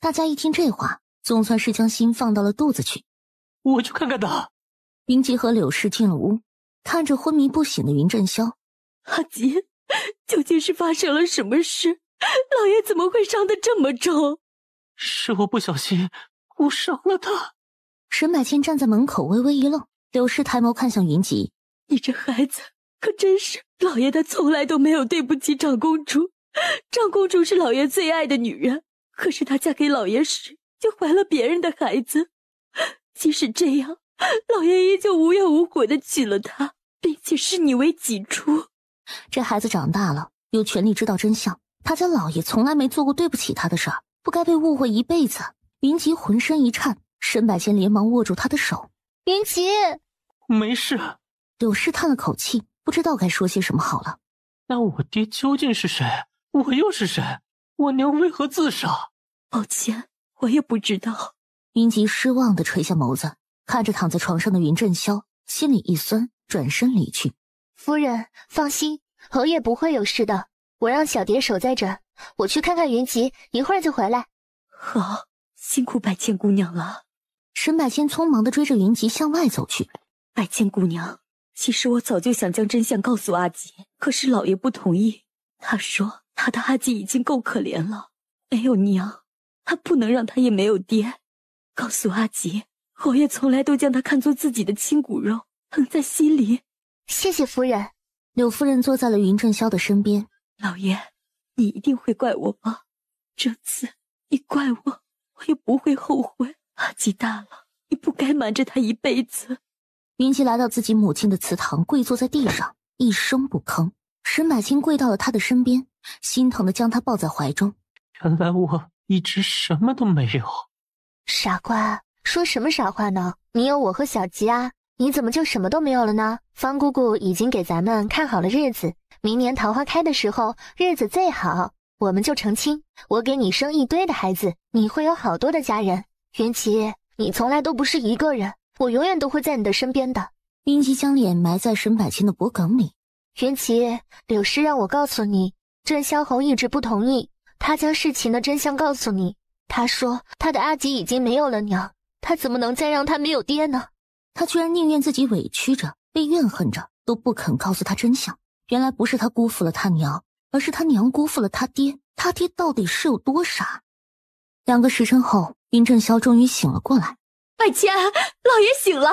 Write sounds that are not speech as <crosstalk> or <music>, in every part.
大家一听这话，总算是将心放到了肚子去。我去看看他。云吉和柳氏进了屋，看着昏迷不醒的云振霄。阿吉，究竟是发生了什么事？老爷怎么会伤得这么重？是我不小心误伤了他。沈百千站在门口微微一愣，柳氏抬眸看向云吉：“你这孩子可真是……老爷他从来都没有对不起长公主，长公主是老爷最爱的女人。”可是她嫁给老爷时就怀了别人的孩子，即使这样，老爷依旧无怨无悔的娶了她，并且视你为己出。这孩子长大了有权利知道真相。他家老爷从来没做过对不起他的事儿，不该被误会一辈子。云奇浑身一颤，沈百千连忙握住他的手。云奇，没事。柳氏叹了口气，不知道该说些什么。好了，那我爹究竟是谁？我又是谁？我娘为何自杀？抱歉，我也不知道。云吉失望的垂下眸子，看着躺在床上的云振霄，心里一酸，转身离去。夫人放心，侯爷不会有事的。我让小蝶守在这，我去看看云吉，一会儿就回来。好，辛苦百千姑娘了。沈百千匆忙的追着云吉向外走去。百千姑娘，其实我早就想将真相告诉阿吉，可是老爷不同意。他说他的阿吉已经够可怜了，没有娘。他不能让他也没有爹。告诉阿吉，侯爷从来都将他看作自己的亲骨肉，疼在心里。谢谢夫人。柳夫人坐在了云正霄的身边。老爷，你一定会怪我吗？这次你怪我，我也不会后悔。阿吉大了，你不该瞒着他一辈子。云吉来到自己母亲的祠堂，跪坐在地上，一声不吭。沈马青跪到了他的身边，心疼的将他抱在怀中。原来我……一直什么都没有，傻瓜，说什么傻话呢？你有我和小吉啊，你怎么就什么都没有了呢？方姑姑已经给咱们看好了日子，明年桃花开的时候，日子最好，我们就成亲。我给你生一堆的孩子，你会有好多的家人。云琪，你从来都不是一个人，我永远都会在你的身边的。云吉将脸埋在沈百千的脖梗里。云琪，柳师让我告诉你，镇萧侯一直不同意。他将事情的真相告诉你。他说：“他的阿吉已经没有了娘，他怎么能再让他没有爹呢？”他居然宁愿自己委屈着、被怨恨着，都不肯告诉他真相。原来不是他辜负了他娘，而是他娘辜负了他爹。他爹到底是有多傻？两个时辰后，云振霄终于醒了过来。百千，老爷醒了。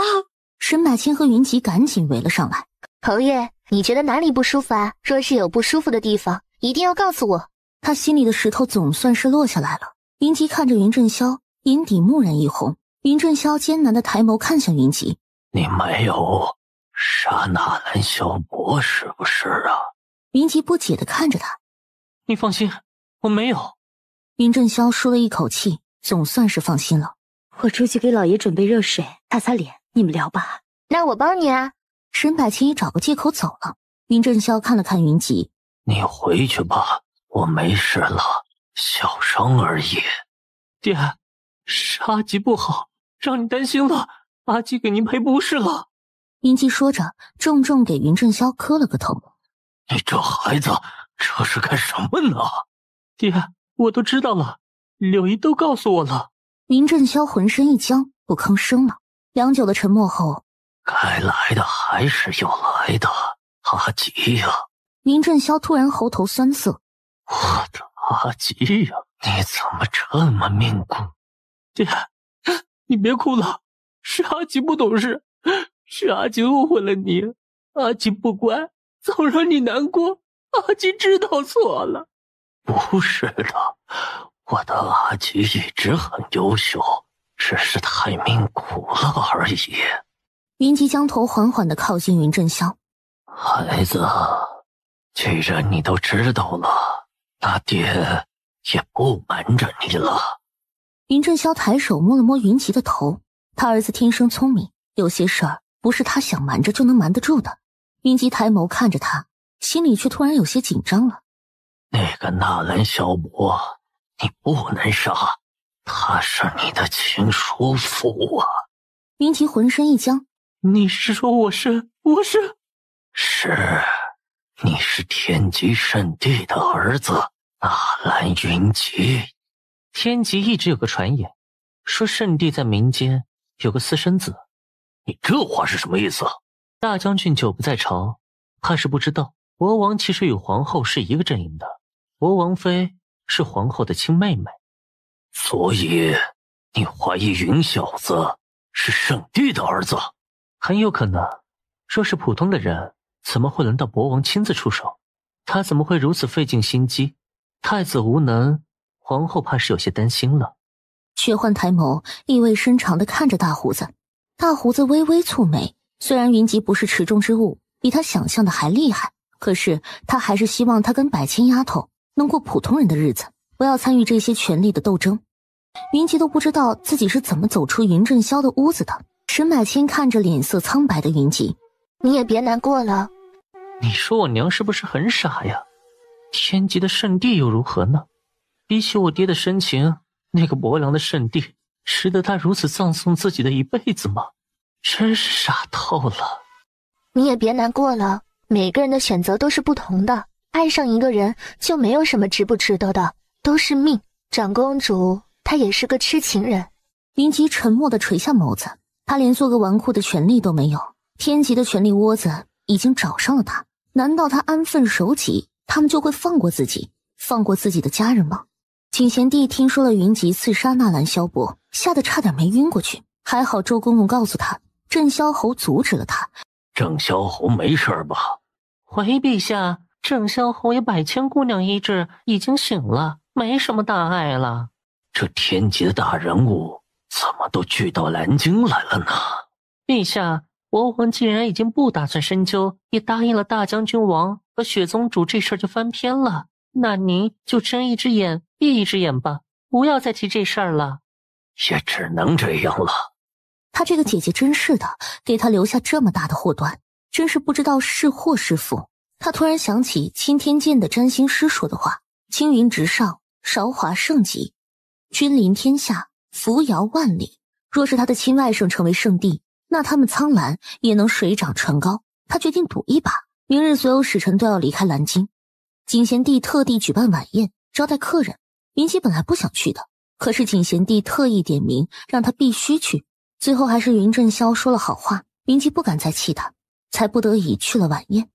沈百清和云吉赶紧围了上来。侯爷，你觉得哪里不舒服啊？若是有不舒服的地方，一定要告诉我。他心里的石头总算是落下来了。云吉看着云振霄，眼底蓦然一红。云振霄艰难的抬眸看向云吉。你没有杀纳兰萧博，是不是啊？”云吉不解的看着他：“你放心，我没有。”云振霄舒了一口气，总算是放心了。我出去给老爷准备热水，擦擦脸，你们聊吧。那我帮你啊。沈百清也找个借口走了。云振霄看了看云吉，你回去吧。”我没事了，小伤而已。爹，是阿吉不好，让你担心了。阿吉给您赔不是了。云吉说着，重重给云振霄磕了个头。你这孩子，这是干什么呢？爹，我都知道了，柳姨都告诉我了。云振霄浑身一僵，不吭声了。良久的沉默后，该来的还是要来的。阿吉呀！云振霄突然喉头酸涩。我的阿吉呀，你怎么这么命苦？爹，你别哭了，是阿吉不懂事，是阿吉误会了你。阿吉不乖，总让你难过。阿吉知道错了。不是的，我的阿吉一直很优秀，只是太命苦了而已。云吉将头缓缓的靠近云正香，孩子，既然你都知道了。那爹也不瞒着你了。云振霄抬手摸了摸云奇的头，他儿子天生聪明，有些事儿不是他想瞒着就能瞒得住的。云奇抬眸看着他，心里却突然有些紧张了。那个纳兰小魔，你不能杀，他是你的亲叔父啊！云奇浑身一僵，你是说我是我是？是。你是天极圣帝的儿子，纳兰云集。天极一直有个传言，说圣帝在民间有个私生子。你这话是什么意思？大将军久不在朝，怕是不知道。国王其实与皇后是一个阵营的，国王妃是皇后的亲妹妹。所以你怀疑云小子是圣帝的儿子？很有可能。若是普通的人。怎么会轮到博王亲自出手？他怎么会如此费尽心机？太子无能，皇后怕是有些担心了。薛幻抬眸，意味深长的看着大胡子。大胡子微微蹙眉。虽然云集不是池中之物，比他想象的还厉害，可是他还是希望他跟百千丫头能过普通人的日子，不要参与这些权力的斗争。云集都不知道自己是怎么走出云振霄的屋子的。沈百千看着脸色苍白的云集。你也别难过了。你说我娘是不是很傻呀？天极的圣地又如何呢？比起我爹的深情，那个薄凉的圣地，值得他如此葬送自己的一辈子吗？真是傻透了。你也别难过了。每个人的选择都是不同的。爱上一个人，就没有什么值不值得的，都是命。长公主她也是个痴情人。云吉沉默的垂下眸子，她连做个纨绔的权利都没有。天极的权力窝子已经找上了他，难道他安分守己，他们就会放过自己，放过自己的家人吗？景贤帝听说了云集刺杀纳兰萧伯，吓得差点没晕过去，还好周公公告诉他，郑萧侯阻止了他。郑萧侯没事吧？回陛下，郑萧侯也百千姑娘医治，已经醒了，没什么大碍了。这天极的大人物怎么都聚到蓝京来了呢？陛下。国皇既然已经不打算深究，也答应了大将军王和雪宗主，这事儿就翻篇了。那您就睁一只眼闭一只眼吧，不要再提这事儿了。也只能这样了。他这个姐姐真是的，给他留下这么大的祸端，真是不知道是祸是福。他突然想起钦天监的占星师说的话：“青云直上，韶华盛极，君临天下，扶摇万里。若是他的亲外甥成为圣帝。”那他们苍兰也能水涨船高。他决定赌一把，明日所有使臣都要离开蓝京。景贤帝特地举办晚宴招待客人。云奇本来不想去的，可是景贤帝特意点名让他必须去。最后还是云振霄说了好话，云奇不敢再气他，才不得已去了晚宴。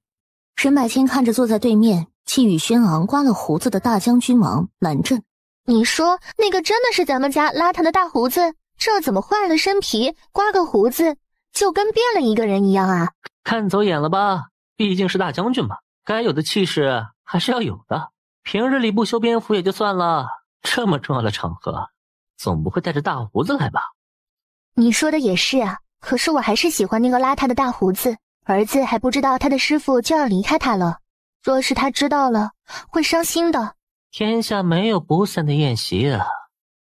沈百千看着坐在对面气宇轩昂、刮了胡子的大将军王蓝振，你说那个真的是咱们家邋遢的大胡子？这怎么换了身皮，刮个胡子？就跟变了一个人一样啊！看走眼了吧？毕竟是大将军嘛，该有的气势还是要有的。平日里不修边幅也就算了，这么重要的场合，总不会带着大胡子来吧？你说的也是啊，可是我还是喜欢那个邋遢的大胡子。儿子还不知道他的师傅就要离开他了，若是他知道了，会伤心的。天下没有不散的宴席啊！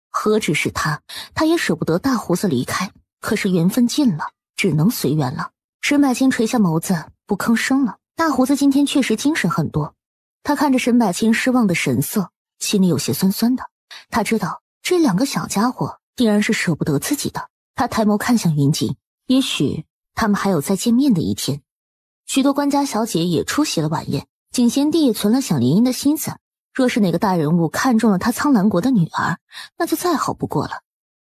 何止是他，他也舍不得大胡子离开。可是缘分尽了。只能随缘了。沈百清垂下眸子，不吭声了。大胡子今天确实精神很多。他看着沈百清失望的神色，心里有些酸酸的。他知道这两个小家伙定然是舍不得自己的。他抬眸看向云锦，也许他们还有再见面的一天。许多官家小姐也出席了晚宴，景贤帝也存了想联姻的心思。若是哪个大人物看中了他苍兰国的女儿，那就再好不过了。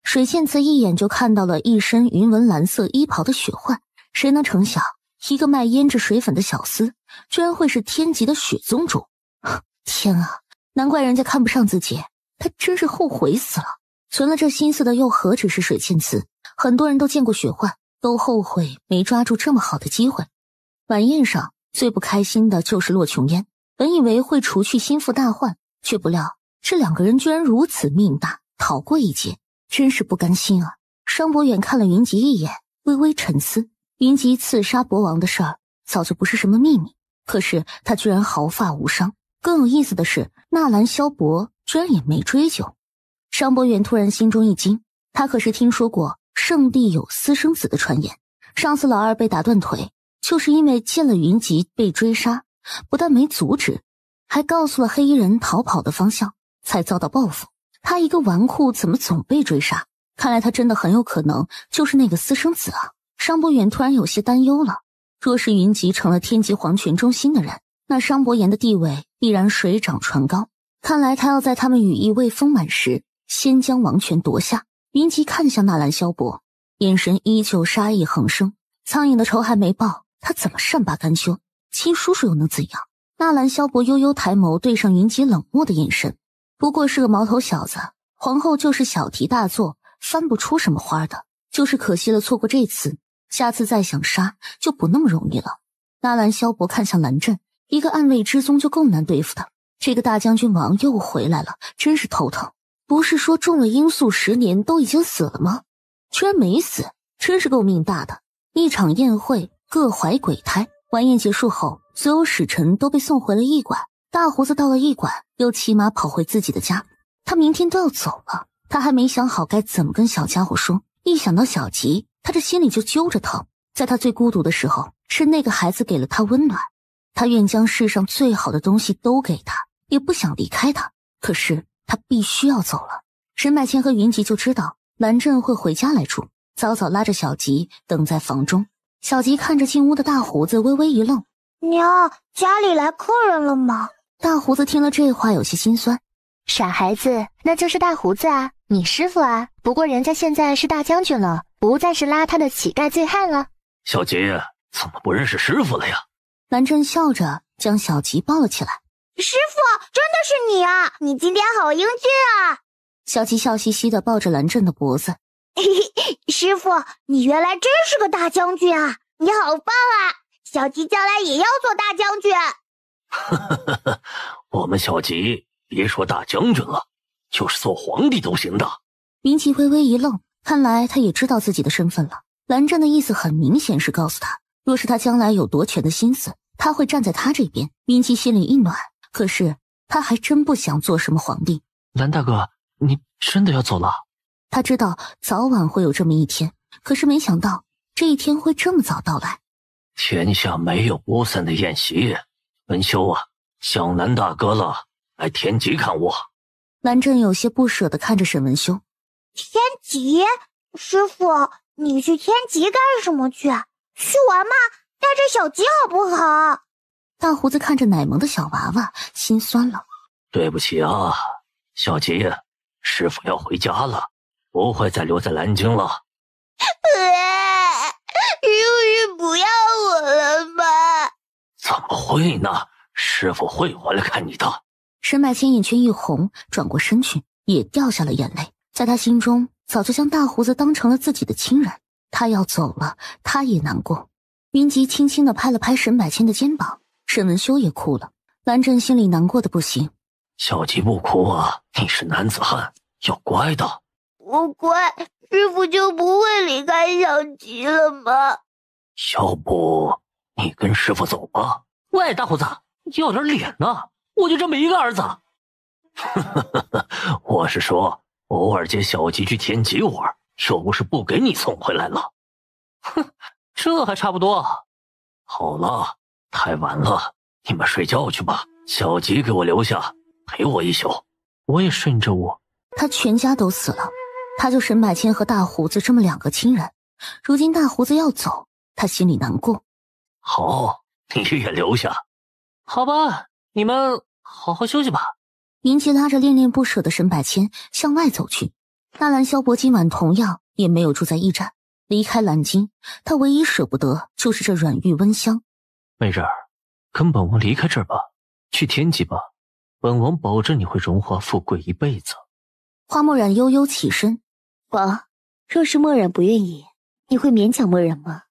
水仙子一眼就看到了一身云纹蓝色衣袍的雪幻，谁能成想，一个卖胭脂水粉的小厮，居然会是天级的雪宗主？天啊，难怪人家看不上自己，他真是后悔死了。存了这心思的又何止是水仙子？很多人都见过雪幻，都后悔没抓住这么好的机会。晚宴上最不开心的就是洛琼烟，本以为会除去心腹大患，却不料这两个人居然如此命大，逃过一劫。真是不甘心啊！商博远看了云集一眼，微微沉思。云集刺杀博王的事儿，早就不是什么秘密。可是他居然毫发无伤。更有意思的是，纳兰萧博居然也没追究。商博远突然心中一惊，他可是听说过圣帝有私生子的传言。上次老二被打断腿，就是因为见了云集被追杀，不但没阻止，还告诉了黑衣人逃跑的方向，才遭到报复。他一个纨绔，怎么总被追杀？看来他真的很有可能就是那个私生子啊！商博远突然有些担忧了。若是云集成了天极皇权中心的人，那商博言的地位必然水涨船高。看来他要在他们羽翼未丰满时，先将王权夺下。云吉看向纳兰萧博，眼神依旧杀意横生。苍蝇的仇还没报，他怎么善罢甘休？亲叔叔又能怎样？纳兰萧博悠悠抬眸，对上云集冷漠的眼神。不过是个毛头小子，皇后就是小题大做，翻不出什么花的。就是可惜了，错过这次，下次再想杀就不那么容易了。纳兰萧博看向蓝震，一个暗卫之宗就够难对付的，这个大将军王又回来了，真是头疼。不是说中了罂粟十年都已经死了吗？居然没死，真是够命大的。一场宴会，各怀鬼胎。晚宴结束后，所有使臣都被送回了驿馆。大胡子到了驿馆，又骑马跑回自己的家。他明天都要走了，他还没想好该怎么跟小家伙说。一想到小吉，他这心里就揪着疼。在他最孤独的时候，是那个孩子给了他温暖。他愿将世上最好的东西都给他，也不想离开他。可是他必须要走了。沈百千和云吉就知道蓝振会回家来住，早早拉着小吉等在房中。小吉看着进屋的大胡子，微微一愣：“娘，家里来客人了吗？”大胡子听了这话，有些心酸。傻孩子，那就是大胡子啊，你师傅啊。不过人家现在是大将军了，不再是邋遢的乞丐醉汉了。小吉怎么不认识师傅了呀？蓝震笑着将小吉抱了起来。师傅，真的是你啊！你今天好英俊啊！小吉笑嘻嘻地抱着蓝震的脖子。嘿嘿，师傅，你原来真是个大将军啊！你好棒啊！小吉将来也要做大将军。呵呵呵，我们小吉别说大将军了，就是做皇帝都行的。明琪微微一愣，看来他也知道自己的身份了。蓝湛的意思很明显是告诉他，若是他将来有夺权的心思，他会站在他这边。明琪心里一暖，可是他还真不想做什么皇帝。蓝大哥，你真的要走了？他知道早晚会有这么一天，可是没想到这一天会这么早到来。天下没有不散的宴席。文修啊，想南大哥了，来天极看我。南正有些不舍地看着沈文修。天极师傅，你去天极干什么去？去玩吗？带着小吉好不好？大胡子看着奶萌的小娃娃，心酸了。对不起啊，小吉，师傅要回家了，不会再留在蓝京了。呃，<laughs> 是不是不要我了吗？怎么会呢？师傅会回来看你的。沈百千眼圈一红，转过身去，也掉下了眼泪。在他心中，早就将大胡子当成了自己的亲人。他要走了，他也难过。云吉轻轻的拍了拍沈百千的肩膀，沈文修也哭了。蓝震心里难过的不行。小吉不哭啊，你是男子汉，要乖的。我乖，师傅就不会离开小吉了吗？要不？你跟师傅走吧。喂，大胡子，要点脸呢！我就这么一个儿子。<laughs> 我是说，偶尔接小吉去田集玩，又不是不给你送回来了。哼，<laughs> 这还差不多。好了，太晚了，你们睡觉去吧。小吉给我留下，陪我一宿。我也顺着我。他全家都死了，他就沈百千和大胡子这么两个亲人。如今大胡子要走，他心里难过。好，<laughs> 你也留下，好吧。你们好好休息吧。云奇拉着恋恋不舍的沈百千向外走去。纳兰萧博今晚同样也没有住在驿站，离开蓝京，他唯一舍不得就是这软玉温香。美人，跟本王离开这儿吧，去天极吧。本王保证你会荣华富贵一辈子。花墨染悠悠起身，王，若是墨染不愿意，你会勉强墨染吗？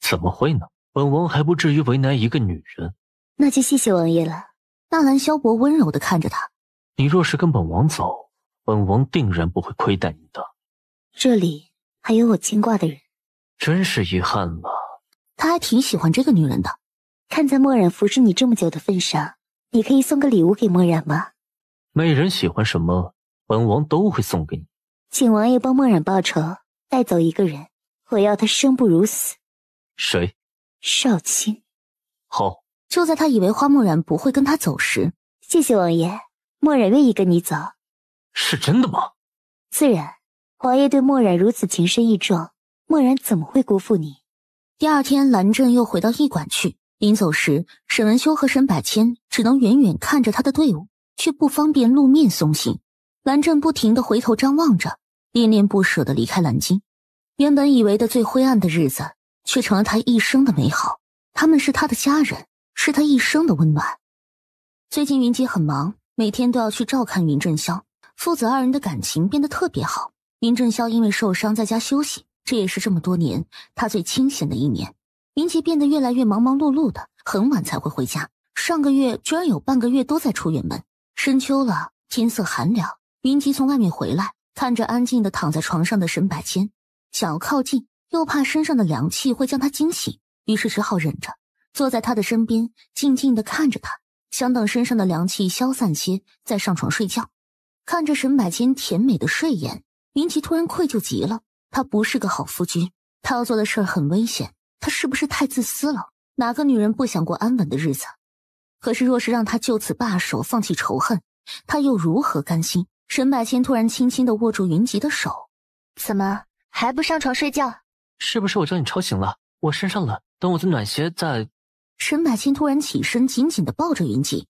怎么会呢？本王还不至于为难一个女人，那就谢谢王爷了。纳兰萧伯温柔的看着他。你若是跟本王走，本王定然不会亏待你的。这里还有我牵挂的人，真是遗憾了。他还挺喜欢这个女人的。看在墨染服侍你这么久的份上，你可以送个礼物给墨染吗？美人喜欢什么，本王都会送给你。请王爷帮墨染报仇，带走一个人，我要他生不如死。谁？少卿，好。就在他以为花木染不会跟他走时，谢谢王爷，墨染愿意跟你走，是真的吗？自然，王爷对墨染如此情深意重，墨染怎么会辜负你？第二天，蓝湛又回到驿馆去，临走时，沈文修和沈百谦只能远远看着他的队伍，却不方便露面送行。蓝湛不停的回头张望着，恋恋不舍的离开蓝京。原本以为的最灰暗的日子。却成了他一生的美好。他们是他的家人，是他一生的温暖。最近云姬很忙，每天都要去照看云正宵，父子二人的感情变得特别好。云正宵因为受伤在家休息，这也是这么多年他最清闲的一年。云姬变得越来越忙忙碌碌的，很晚才会回家。上个月居然有半个月都在出远门。深秋了，天色寒凉，云姬从外面回来，看着安静的躺在床上的沈百千，想要靠近。又怕身上的凉气会将他惊醒，于是只好忍着，坐在他的身边，静静的看着他，想等身上的凉气消散些，再上床睡觉。看着沈百千甜美的睡颜，云奇突然愧疚极了。他不是个好夫君，他要做的事很危险，他是不是太自私了？哪个女人不想过安稳的日子？可是若是让他就此罢手，放弃仇恨，他又如何甘心？沈百千突然轻轻的握住云吉的手，怎么还不上床睡觉？是不是我将你吵醒了？我身上冷，等我的暖鞋再……沈百千突然起身，紧紧的抱着云锦。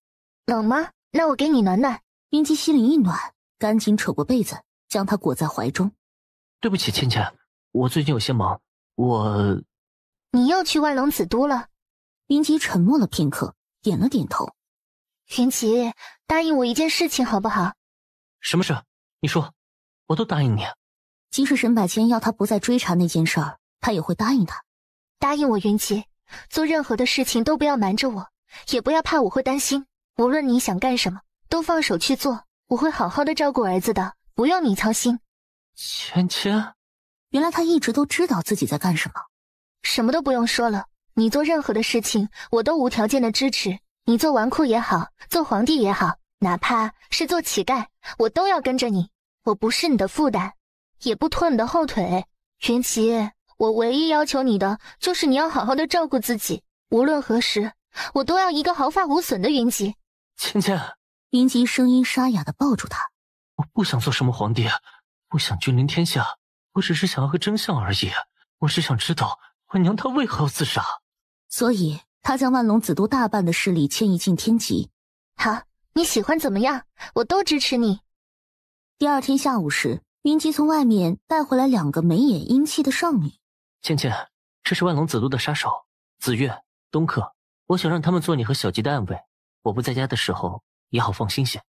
冷吗？那我给你暖暖。云锦心里一暖，赶紧扯过被子，将他裹在怀中。对不起，倩倩，我最近有些忙，我……你又去万龙紫都了？云锦沉默了片刻，点了点头。云姬，答应我一件事情好不好？什么事？你说，我都答应你。即使沈百千要他不再追查那件事儿，他也会答应他。答应我，云奇，做任何的事情都不要瞒着我，也不要怕我会担心。无论你想干什么，都放手去做，我会好好的照顾儿子的，不用你操心。芊芊，原来他一直都知道自己在干什么，什么都不用说了。你做任何的事情，我都无条件的支持。你做纨绔也好，做皇帝也好，哪怕是做乞丐，我都要跟着你。我不是你的负担。也不拖你的后腿，云奇，我唯一要求你的就是你要好好的照顾自己。无论何时，我都要一个毫发无损的云奇。芊芊，云奇声音沙哑的抱住他。我不想做什么皇帝，不想君临天下，我只是想要个真相而已。我只想知道我娘她为何要自杀。所以，他将万龙子都大半的势力迁移进天极。好，你喜欢怎么样，我都支持你。第二天下午时。云奇从外面带回来两个眉眼英气的少女，倩倩，这是万龙子路的杀手紫月、东克，我想让他们做你和小吉的暗卫，我不在家的时候也好放心些。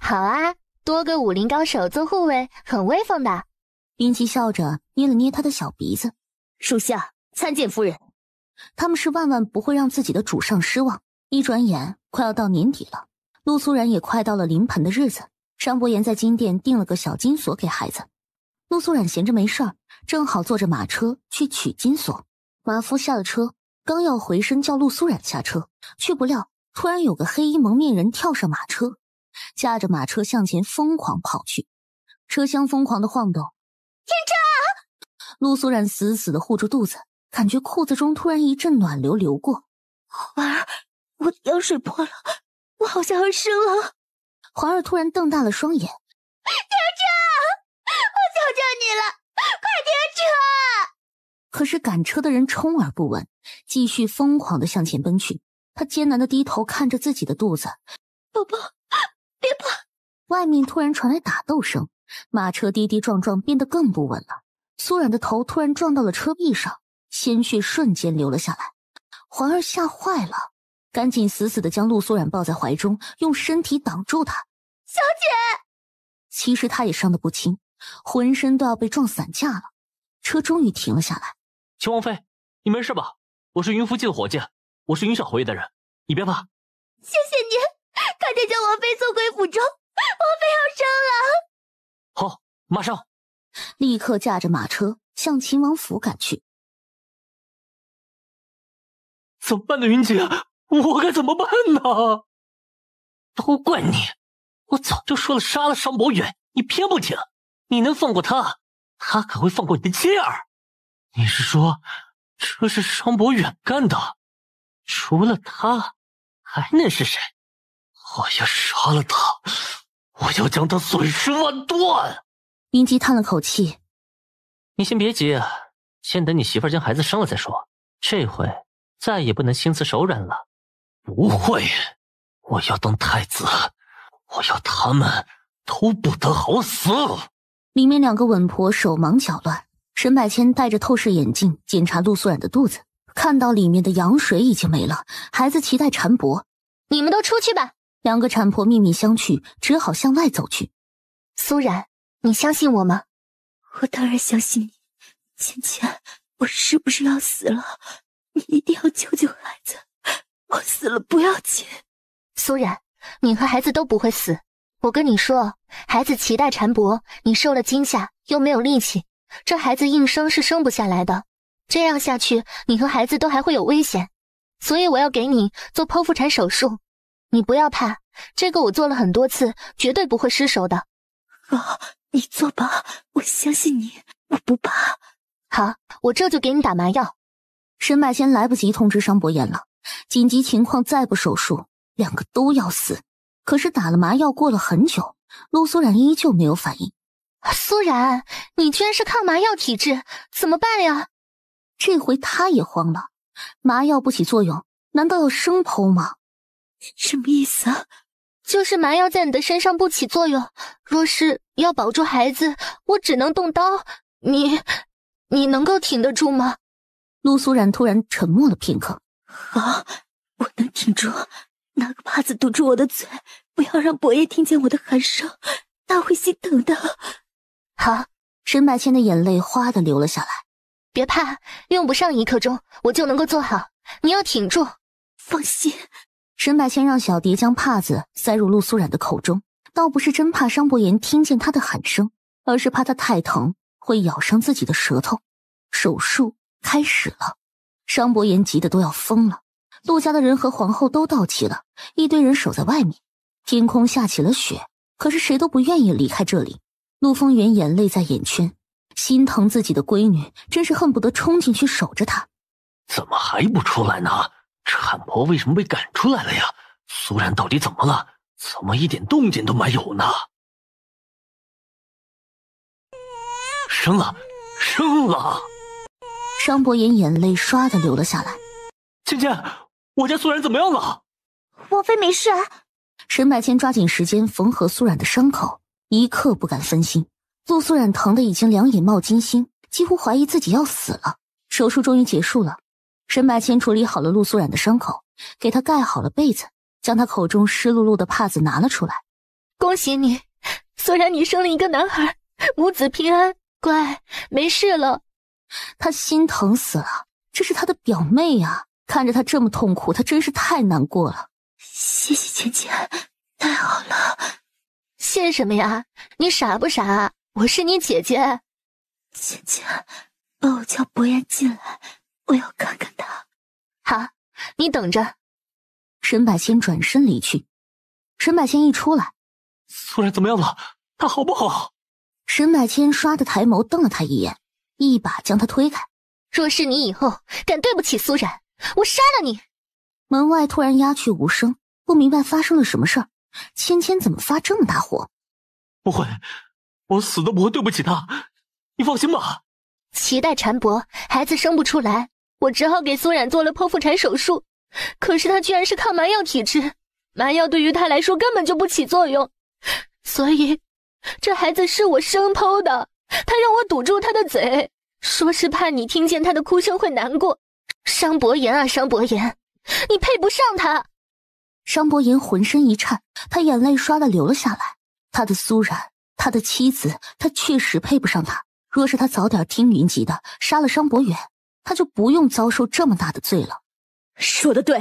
好啊，多个武林高手做护卫，很威风的。云奇笑着捏了捏他的小鼻子，属下参见夫人。他们是万万不会让自己的主上失望。一转眼快要到年底了，陆苏然也快到了临盆的日子。商伯言在金店订了个小金锁给孩子，陆素染闲着没事儿，正好坐着马车去取金锁。马夫下了车，刚要回身叫陆素染下车，却不料突然有个黑衣蒙面人跳上马车，驾着马车向前疯狂跑去，车厢疯狂的晃动。天真，陆素染死死的护住肚子，感觉裤子中突然一阵暖流流过。婉儿，我的羊水破了，我好像要生了。环儿突然瞪大了双眼，停车！我求求你了，快停车！可是赶车的人充耳不闻，继续疯狂的向前奔去。他艰难的低头看着自己的肚子，宝宝，别怕。外面突然传来打斗声，马车跌跌撞撞，变得更不稳了。苏染的头突然撞到了车壁上，鲜血瞬间流了下来。环儿吓坏了。赶紧死死地将陆苏染抱在怀中，用身体挡住她。小姐，其实她也伤得不轻，浑身都要被撞散架了。车终于停了下来。秦王妃，你没事吧？我是云福记的伙计，我是云小侯爷的人，你别怕。谢谢您，赶紧将王妃送回府中，王妃要生了。好，马上，立刻驾着马车向秦王府赶去。怎么办呢，云姐？我该怎么办呢？都怪你！我早就说了杀了商博远，你偏不听。你能放过他，他可会放过你的妻儿。你是说这是商博远干的？除了他，还能是谁？我要杀了他！我要将他碎尸万段！云姬叹了口气：“你先别急先等你媳妇儿将孩子生了再说。这回再也不能心慈手软了。”不会，我要当太子，我要他们都不得好死。里面两个稳婆手忙脚乱，沈百千戴着透视眼镜检查陆素染的肚子，看到里面的羊水已经没了，孩子脐带缠脖。你们都出去吧。两个产婆面面相觑，只好向外走去。苏然，你相信我吗？我当然相信你。芊芊，我是不是要死了？你一定要救救孩子。我死了不要紧，苏然，你和孩子都不会死。我跟你说，孩子脐带缠脖，你受了惊吓又没有力气，这孩子硬生是生不下来的。这样下去，你和孩子都还会有危险。所以我要给你做剖腹产手术，你不要怕，这个我做了很多次，绝对不会失手的。好，你做吧，我相信你，我不怕。好，我这就给你打麻药。沈柏仙来不及通知商伯言了。紧急情况，再不手术，两个都要死。可是打了麻药，过了很久，陆苏然依旧没有反应。苏然，你居然是抗麻药体质，怎么办呀？这回他也慌了，麻药不起作用，难道要生剖吗？什么意思？啊？就是麻药在你的身上不起作用，若是要保住孩子，我只能动刀。你，你能够挺得住吗？陆苏然突然沉默了片刻。好，我能挺住。拿个帕子堵住我的嘴，不要让伯爷听见我的喊声，他会心疼的。好，沈百千的眼泪哗的流了下来。别怕，用不上一刻钟，我就能够做好。你要挺住，放心。沈百千让小蝶将帕子塞入陆苏染的口中，倒不是真怕商伯言听见他的喊声，而是怕他太疼会咬伤自己的舌头。手术开始了。商伯言急得都要疯了，陆家的人和皇后都到齐了，一堆人守在外面。天空下起了雪，可是谁都不愿意离开这里。陆风源眼泪在眼圈，心疼自己的闺女，真是恨不得冲进去守着她。怎么还不出来呢？产婆为什么被赶出来了呀？苏然到底怎么了？怎么一点动静都没有呢？生了，生了！商伯言眼泪唰的流了下来，芊芊，我家苏然怎么样了？王妃没事。沈百千抓紧时间缝合苏染的伤口，一刻不敢分心。陆苏染疼得已经两眼冒金星，几乎怀疑自己要死了。手术终于结束了，沈百千处理好了陆苏染的伤口，给她盖好了被子，将她口中湿漉漉的帕子拿了出来。恭喜你，虽然，你生了一个男孩，母子平安，乖，没事了。他心疼死了，这是他的表妹呀，看着他这么痛苦，他真是太难过了。谢谢姐姐，太好了，谢什么呀？你傻不傻？我是你姐姐，姐姐，帮我叫伯言进来，我要看看他。好，你等着。沈百千转身离去。沈百千一出来，苏然怎么样了？他好不好？沈百千唰的抬眸瞪了他一眼。一把将他推开。若是你以后敢对不起苏冉，我杀了你！门外突然鸦雀无声，不明白发生了什么事儿。芊芊怎么发这么大火？不会，我死都不会对不起他。你放心吧。脐带缠脖，孩子生不出来，我只好给苏冉做了剖腹产手术。可是她居然是抗麻药体质，麻药对于她来说根本就不起作用，<laughs> 所以这孩子是我生剖的。他让我堵住他的嘴，说是怕你听见他的哭声会难过。商伯言啊，商伯言，你配不上他。商伯言浑身一颤，他眼泪唰的流了下来。他的苏然，他的妻子，他确实配不上他。若是他早点听云集的，杀了商伯远，他就不用遭受这么大的罪了。说的对，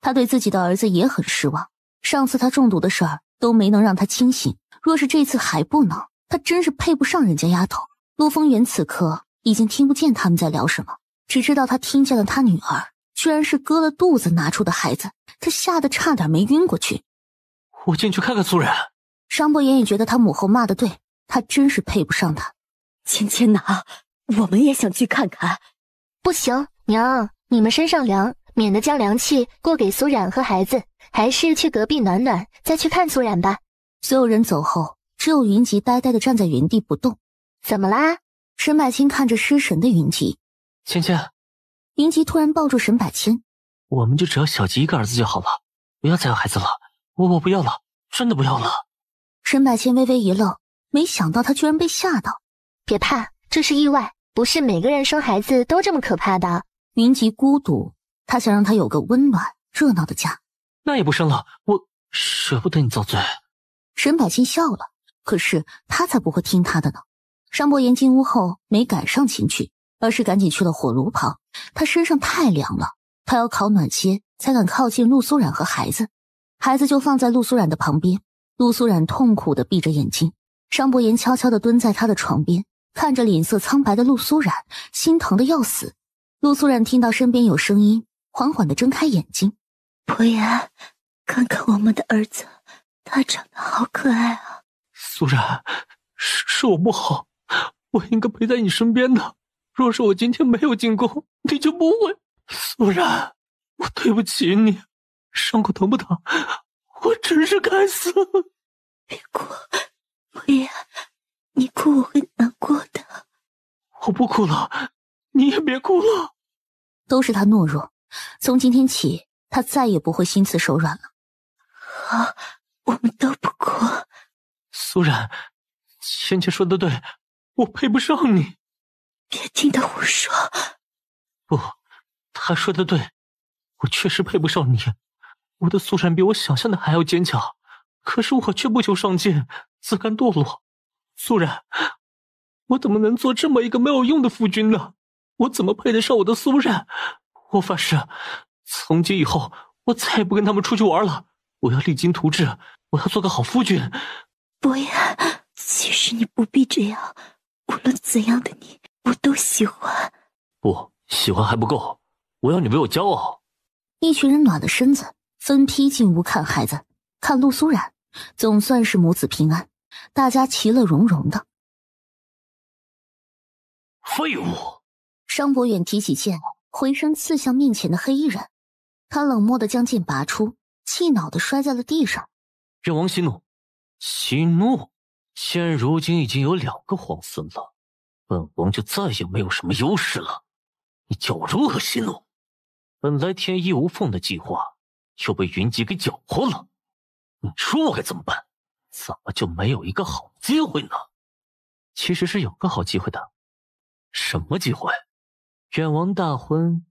他对自己的儿子也很失望。上次他中毒的事儿都没能让他清醒，若是这次还不能。他真是配不上人家丫头。陆丰远此刻已经听不见他们在聊什么，只知道他听见了，他女儿居然是割了肚子拿出的孩子，他吓得差点没晕过去。我进去看看苏然。商伯言也觉得他母后骂的对，他真是配不上他。芊芊呐，我们也想去看看。不行，娘，你们身上凉，免得将凉气过给苏染和孩子，还是去隔壁暖暖，再去看苏染吧。所有人走后。只有云集呆呆的站在原地不动。怎么啦？沈百清看着失神的云集，芊芊。云集突然抱住沈百千，我们就只要小吉一个儿子就好了，不要再要孩子了。我我不要了，真的不要了。沈百千微微一愣，没想到他居然被吓到。别怕，这是意外，不是每个人生孩子都这么可怕的。云集孤独，他想让他有个温暖热闹的家。那也不生了，我舍不得你遭罪。沈百千笑了。可是他才不会听他的呢。商伯言进屋后没赶上情去，而是赶紧去了火炉旁。他身上太凉了，他要烤暖些才敢靠近陆苏染和孩子。孩子就放在陆苏染的旁边。陆苏染痛苦的闭着眼睛，商伯言悄悄的蹲在他的床边，看着脸色苍白的陆苏染，心疼的要死。陆苏染听到身边有声音，缓缓的睁开眼睛。伯言，看看我们的儿子，他长得好可爱啊。苏然，是是我不好，我应该陪在你身边的。若是我今天没有进宫，你就不会。苏然，我对不起你，伤口疼不疼？我真是该死。别哭，莫言，你哭我会难过的。我不哭了，你也别哭了。都是他懦弱，从今天起，他再也不会心慈手软了。好，我们都不哭。苏然，芊芊说的对，我配不上你。别听他胡说。不，他说的对，我确实配不上你。我的苏然比我想象的还要坚强，可是我却不求上进，自甘堕落。苏然，我怎么能做这么一个没有用的夫君呢？我怎么配得上我的苏然？我发誓，从今以后，我再也不跟他们出去玩了。我要励精图治，我要做个好夫君。伯爷，其实你不必这样。无论怎样的你，我都喜欢。不喜欢还不够，我要你为我骄傲。一群人暖了身子，分批进屋看孩子，看陆苏然，总算是母子平安。大家其乐融融的。废物！商博远提起剑，回身刺向面前的黑衣人。他冷漠的将剑拔出，气恼的摔在了地上。任王息怒。息怒！现如今已经有两个皇孙了，本王就再也没有什么优势了。你叫我如何息怒？本来天衣无缝的计划又被云吉给搅和了。你说我该怎么办？怎么就没有一个好机会呢？其实是有个好机会的。什么机会？远王大婚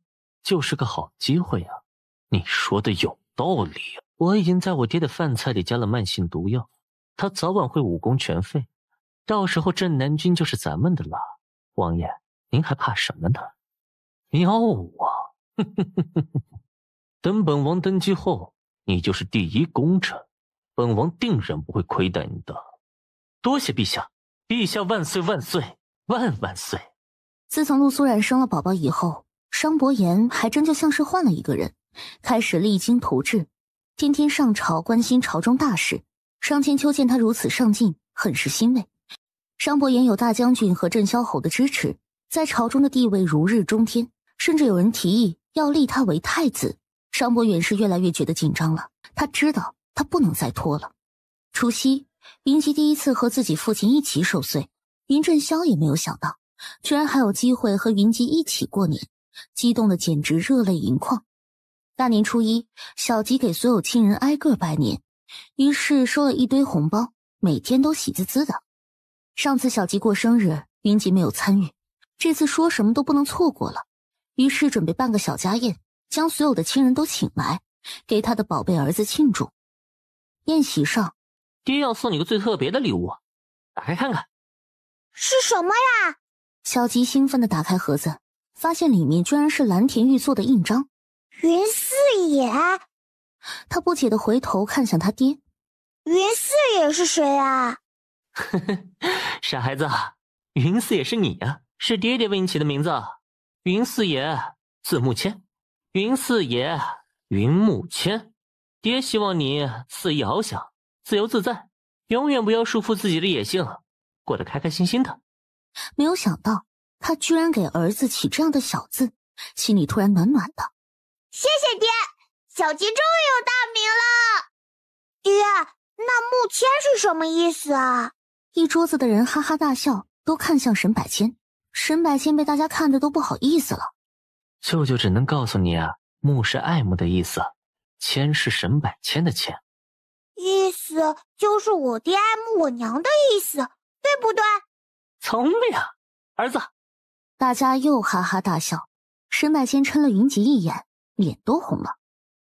就是个好机会啊！你说的有道理。我已经在我爹的饭菜里加了慢性毒药。他早晚会武功全废，到时候镇南军就是咱们的了。王爷，您还怕什么呢？苗武，等 <laughs> 本王登基后，你就是第一功臣，本王定然不会亏待你的。多谢陛下，陛下万岁万岁万万岁。自从陆苏然生了宝宝以后，商伯言还真就像是换了一个人，开始励精图治，天天上朝关心朝中大事。商千秋见他如此上进，很是欣慰。商伯言有大将军和镇萧侯的支持，在朝中的地位如日中天，甚至有人提议要立他为太子。商伯远是越来越觉得紧张了，他知道他不能再拖了。除夕，云吉第一次和自己父亲一起守岁。云振霄也没有想到，居然还有机会和云吉一起过年，激动的简直热泪盈眶。大年初一，小吉给所有亲人挨个拜年。于是收了一堆红包，每天都喜滋滋的。上次小吉过生日，云吉没有参与，这次说什么都不能错过了。于是准备办个小家宴，将所有的亲人都请来，给他的宝贝儿子庆祝。宴席上，爹要送你个最特别的礼物，打开看看，是什么呀？小吉兴奋的打开盒子，发现里面居然是蓝田玉做的印章，云四爷。他不解的回头看向他爹，云四爷是谁啊？呵呵，傻孩子，云四爷是你呀，是爹爹为你起的名字。云四爷，字木谦。云四爷，云木谦。爹希望你肆意翱翔，自由自在，永远不要束缚自己的野性，过得开开心心的。没有想到他居然给儿子起这样的小字，心里突然暖暖的。谢谢爹。小吉终于有大名了，爹，那慕千是什么意思啊？一桌子的人哈哈大笑，都看向沈百千。沈百千被大家看的都不好意思了。舅舅只能告诉你啊，慕是爱慕的意思，千是沈百千的千，意思就是我爹爱慕我娘的意思，对不对？聪明，儿子。大家又哈哈大笑。沈百千嗔了云集一眼，脸都红了。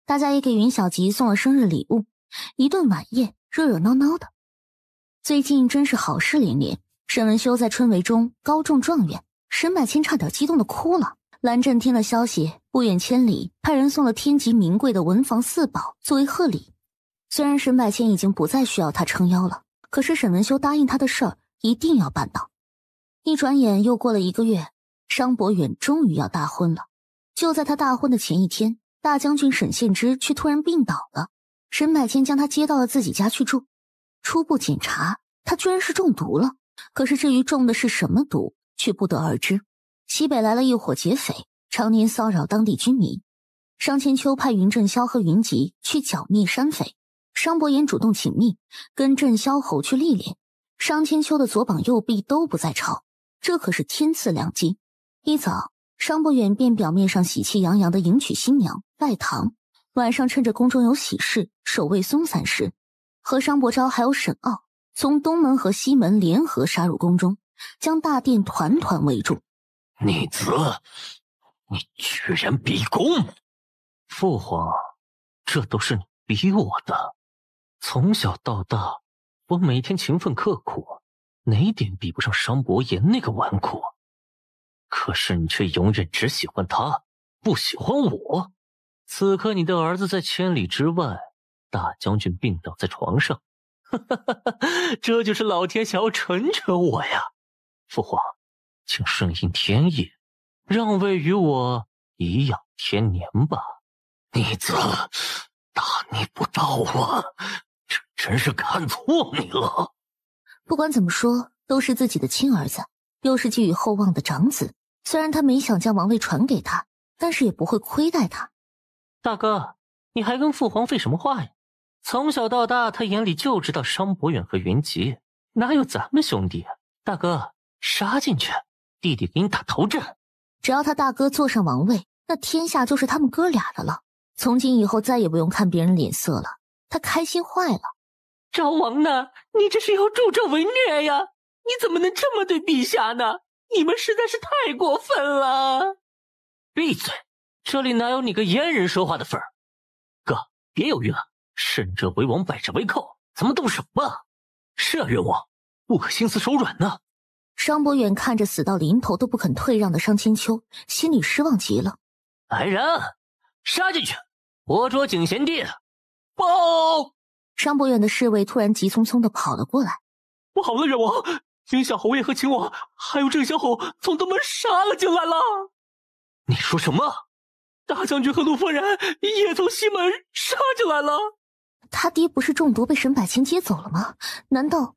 大家也给云小吉送了生日礼物，一顿晚宴热热闹闹的。最近真是好事连连，沈文修在春闱中高中状元，沈百千差点激动的哭了。蓝湛听了消息，不远千里派人送了天级名贵的文房四宝作为贺礼。虽然沈百千已经不再需要他撑腰了，可是沈文修答应他的事儿一定要办到。一转眼又过了一个月，商博远终于要大婚了。就在他大婚的前一天。大将军沈献之却突然病倒了，沈百千将他接到了自己家去住。初步检查，他居然是中毒了。可是至于中的是什么毒，却不得而知。西北来了一伙劫匪，常年骚扰当地居民。商千秋派云振霄和云集去剿灭山匪，商伯言主动请命，跟振霄侯去历练。商千秋的左膀右臂都不在朝，这可是天赐良机。一早。商不远便表面上喜气洋洋的迎娶新娘、拜堂。晚上趁着宫中有喜事、守卫松散时，和商伯昭还有沈傲从东门和西门联合杀入宫中，将大殿团团围住。逆子，你居然逼宫！父皇，这都是你逼我的。从小到大，我每天勤奋刻苦，哪点比不上商伯言那个纨绔？可是你却永远只喜欢他，不喜欢我。此刻你的儿子在千里之外，大将军病倒在床上，哈哈，这就是老天想要惩惩我呀！父皇，请顺应天意，让位于我颐养天年吧。逆子，大逆不道啊！这真是看错你了。不管怎么说，都是自己的亲儿子，又是寄予厚望的长子。虽然他没想将王位传给他，但是也不会亏待他。大哥，你还跟父皇废什么话呀？从小到大，他眼里就知道商博远和云吉，哪有咱们兄弟？大哥，杀进去，弟弟给你打头阵。只要他大哥坐上王位，那天下就是他们哥俩的了。从今以后再也不用看别人脸色了，他开心坏了。昭王呢？你这是要助纣为虐呀？你怎么能这么对陛下呢？你们实在是太过分了！闭嘴，这里哪有你个阉人说话的份儿？哥，别犹豫了，胜者为王，败者为寇，咱们动手吧！是啊，元王，不可心慈手软呢。商博远看着死到临头都不肯退让的商清秋，心里失望极了。来人，杀进去，活捉景贤帝！报！商博远的侍卫突然急匆匆的跑了过来，不好了，元王！惊小侯爷和秦王，还有郑小侯从东门杀了进来了。你说什么？大将军和陆夫人也从西门杀进来了。他爹不是中毒被沈百清接走了吗？难道？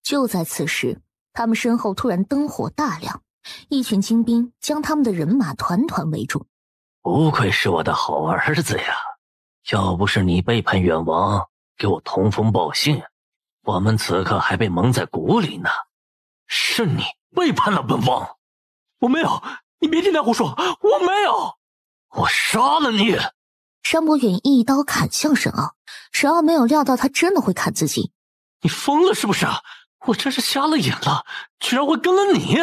就在此时，他们身后突然灯火大亮，一群精兵将他们的人马团团围住。不愧是我的好儿子呀！要不是你背叛远王，给我通风报信，我们此刻还被蒙在鼓里呢。是你背叛了本王，我没有！你别听他胡说，我没有！我杀了你！商博远一刀砍向沈傲，沈傲没有料到他真的会砍自己，你疯了是不是？我真是瞎了眼了，居然会跟了你！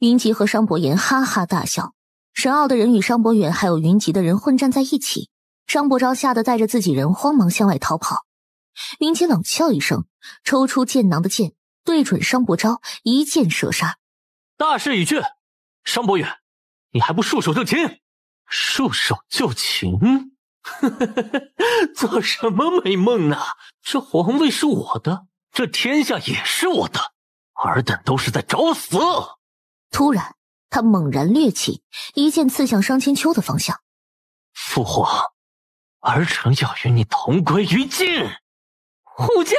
云集和商博言哈哈大笑，沈傲的人与商博远还有云集的人混战在一起，商伯昭吓得带着自己人慌忙向外逃跑。云集冷笑一声，抽出剑囊的剑。对准商伯昭一箭射杀，大势已去，商伯远，你还不束手就擒？束手就擒？<laughs> 做什么美梦呢？这皇位是我的，这天下也是我的，尔等都是在找死！突然，他猛然掠起，一剑刺向商千秋的方向。父皇，儿臣要与你同归于尽。护驾！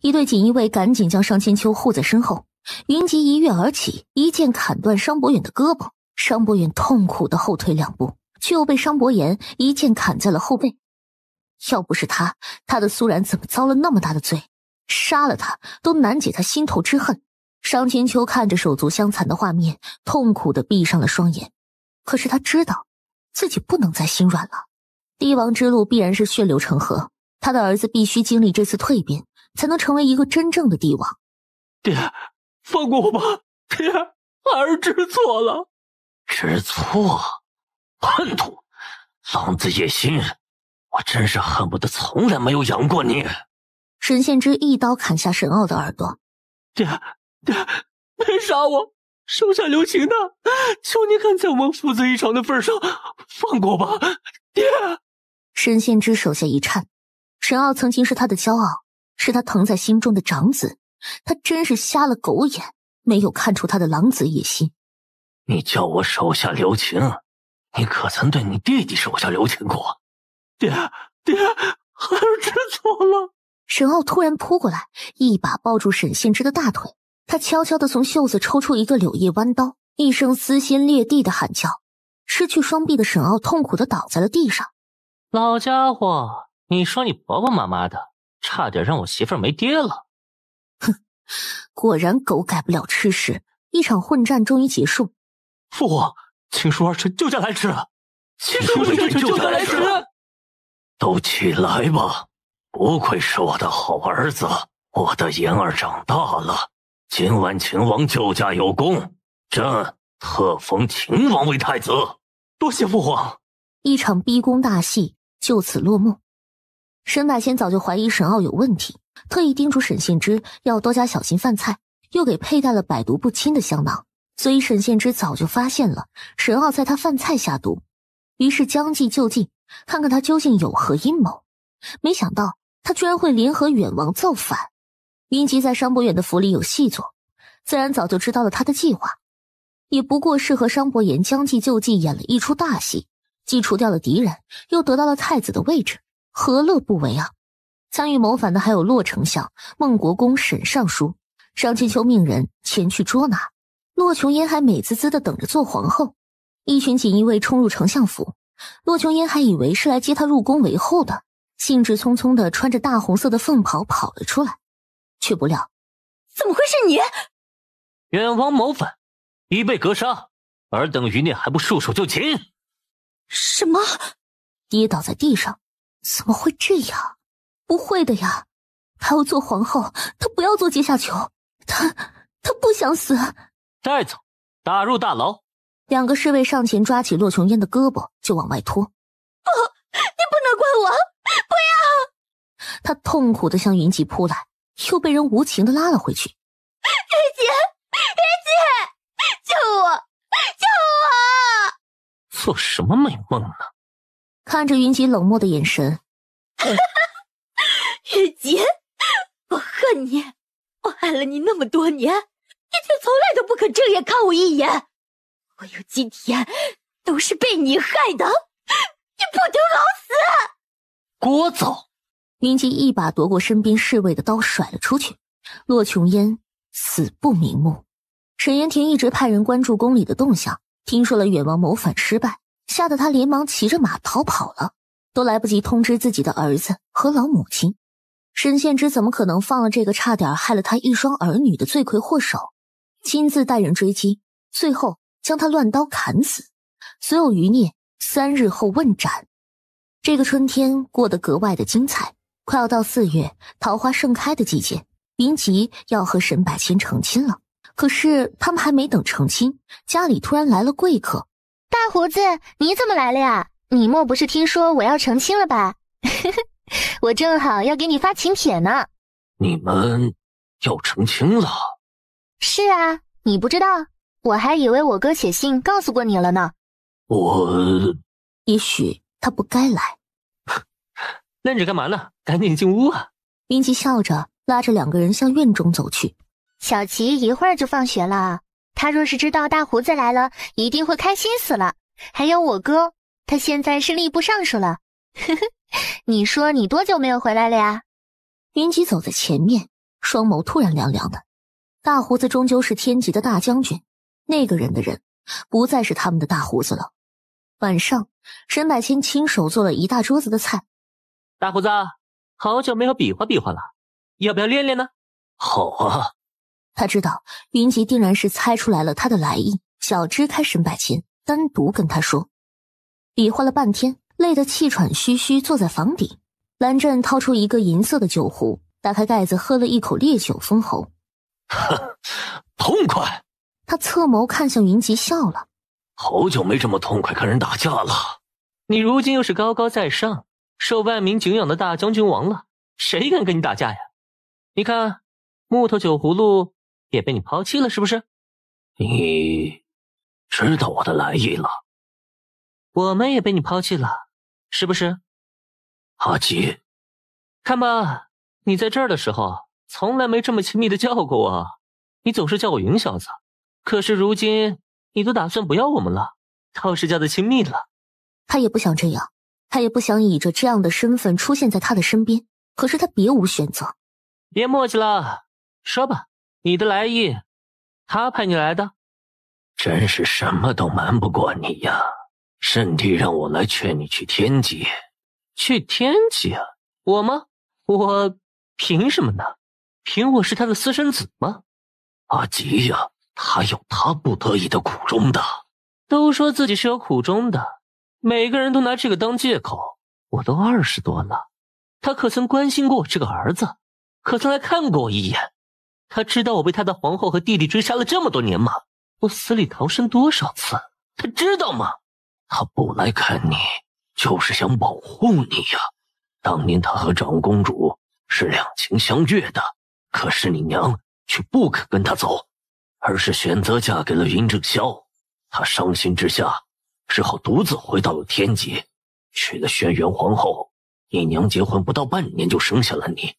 一对锦衣卫赶紧将商千秋护在身后，云集一跃而起，一剑砍断商博远的胳膊。商博远痛苦的后退两步，却又被商博言一剑砍在了后背。要不是他，他的苏然怎么遭了那么大的罪？杀了他都难解他心头之恨。商千秋看着手足相残的画面，痛苦的闭上了双眼。可是他知道自己不能再心软了，帝王之路必然是血流成河，他的儿子必须经历这次蜕变。才能成为一个真正的帝王。爹，放过我吧！爹，儿知错了。知错？叛徒！狼子野心！我真是恨不得从来没有养过你！沈仙之一刀砍下沈傲的耳朵。爹，爹，别杀我！手下留情的！求你看在我们父子一场的份上，放过吧！爹！沈仙之手下一颤，沈傲曾经是他的骄傲。是他疼在心中的长子，他真是瞎了狗眼，没有看出他的狼子野心。你叫我手下留情，你可曾对你弟弟手下留情过？爹爹，孩儿知错了。沈傲突然扑过来，一把抱住沈信之的大腿，他悄悄的从袖子抽出一个柳叶弯刀，一声撕心裂肺的喊叫，失去双臂的沈傲痛苦的倒在了地上。老家伙，你说你婆婆妈妈的。差点让我媳妇儿没爹了！哼，果然狗改不了吃屎。一场混战终于结束。父皇，请恕儿臣救驾来迟了。请恕儿臣救驾来迟了。都起来吧！不愧是我的好儿子，我的言儿长大了。今晚秦王救驾有功，朕特封秦王为太子。多谢父皇。一场逼宫大戏就此落幕。沈百谦早就怀疑沈傲有问题，特意叮嘱沈信之要多加小心饭菜，又给佩戴了百毒不侵的香囊。所以沈信之早就发现了沈傲在他饭菜下毒，于是将计就计，看看他究竟有何阴谋。没想到他居然会联合远王造反。云吉在商博远的府里有细作，自然早就知道了他的计划，也不过是和商博言将计就计，演了一出大戏，既除掉了敌人，又得到了太子的位置。何乐不为啊！参与谋反的还有洛丞相、孟国公、沈尚书。商清秋命人前去捉拿。洛琼烟还美滋滋的等着做皇后。一群锦衣卫冲入丞相府，洛琼烟还以为是来接他入宫为后的，兴致匆匆的穿着大红色的凤袍跑了出来，却不料，怎么会是你？远王谋反，已被格杀，尔等余孽还不束手就擒？什么？跌倒在地上。怎么会这样？不会的呀！她要做皇后，她不要做阶下囚，她她不想死。带走，打入大牢。两个侍卫上前抓起洛琼烟的胳膊，就往外拖。不，你不能怪我！不要！她痛苦的向云集扑来，又被人无情的拉了回去。云集，云集，救我！救我！做什么美梦呢？看着云锦冷漠的眼神，云 <laughs> 奇，我恨你！我爱了你那么多年，你却从来都不肯正眼看我一眼。我有今天都是被你害的，你不得好死！郭总，云奇一把夺过身边侍卫的刀，甩了出去。洛琼烟死不瞑目。沈延廷一直派人关注宫里的动向，听说了远王谋反失败。吓得他连忙骑着马逃跑了，都来不及通知自己的儿子和老母亲。沈献之怎么可能放了这个差点害了他一双儿女的罪魁祸首？亲自带人追击，最后将他乱刀砍死。所有余孽，三日后问斩。这个春天过得格外的精彩。快要到四月桃花盛开的季节，云集要和沈百千成亲了。可是他们还没等成亲，家里突然来了贵客。大胡子，你怎么来了呀？你莫不是听说我要成亲了吧？<laughs> 我正好要给你发请帖呢。你们要成亲了？是啊，你不知道，我还以为我哥写信告诉过你了呢。我，也许他不该来。愣 <laughs> 着干嘛呢？赶紧进屋啊！云奇笑着拉着两个人向院中走去。小琪一会儿就放学了。他若是知道大胡子来了，一定会开心死了。还有我哥，他现在是吏部尚书了。呵呵，你说你多久没有回来了呀？云吉走在前面，双眸突然凉凉的。大胡子终究是天级的大将军，那个人的人，不再是他们的大胡子了。晚上，沈百千亲手做了一大桌子的菜。大胡子，好久没有比划比划了，要不要练练呢？好啊。他知道云集定然是猜出来了他的来意，小要支开沈百千单独跟他说。比划了半天，累得气喘吁吁，坐在房顶。蓝湛掏出一个银色的酒壶，打开盖子，喝了一口烈酒，封喉。痛快！他侧眸看向云集，笑了。好久没这么痛快跟人打架了。你如今又是高高在上，受万民敬仰的大将军王了，谁敢跟你打架呀？你看，木头酒葫芦。也被你抛弃了，是不是？你，知道我的来意了。我们也被你抛弃了，是不是？阿吉，看吧，你在这儿的时候，从来没这么亲密的叫过我，你总是叫我云小子。可是如今，你都打算不要我们了，倒是家的亲密了。他也不想这样，他也不想以着这样的身份出现在他的身边，可是他别无选择。别磨叽了，说吧。你的来意，他派你来的，真是什么都瞒不过你呀。圣帝让我来劝你去天极，去天极啊，我吗？我凭什么呢？凭我是他的私生子吗？阿吉呀，他有他不得已的苦衷的。都说自己是有苦衷的，每个人都拿这个当借口。我都二十多了，他可曾关心过我这个儿子？可曾来看过我一眼？他知道我被他的皇后和弟弟追杀了这么多年吗？我死里逃生多少次，他知道吗？他不来看你，就是想保护你呀。当年他和长公主是两情相悦的，可是你娘却不肯跟他走，而是选择嫁给了云正宵。他伤心之下，只好独自回到了天界，娶了轩辕皇后。你娘结婚不到半年就生下了你。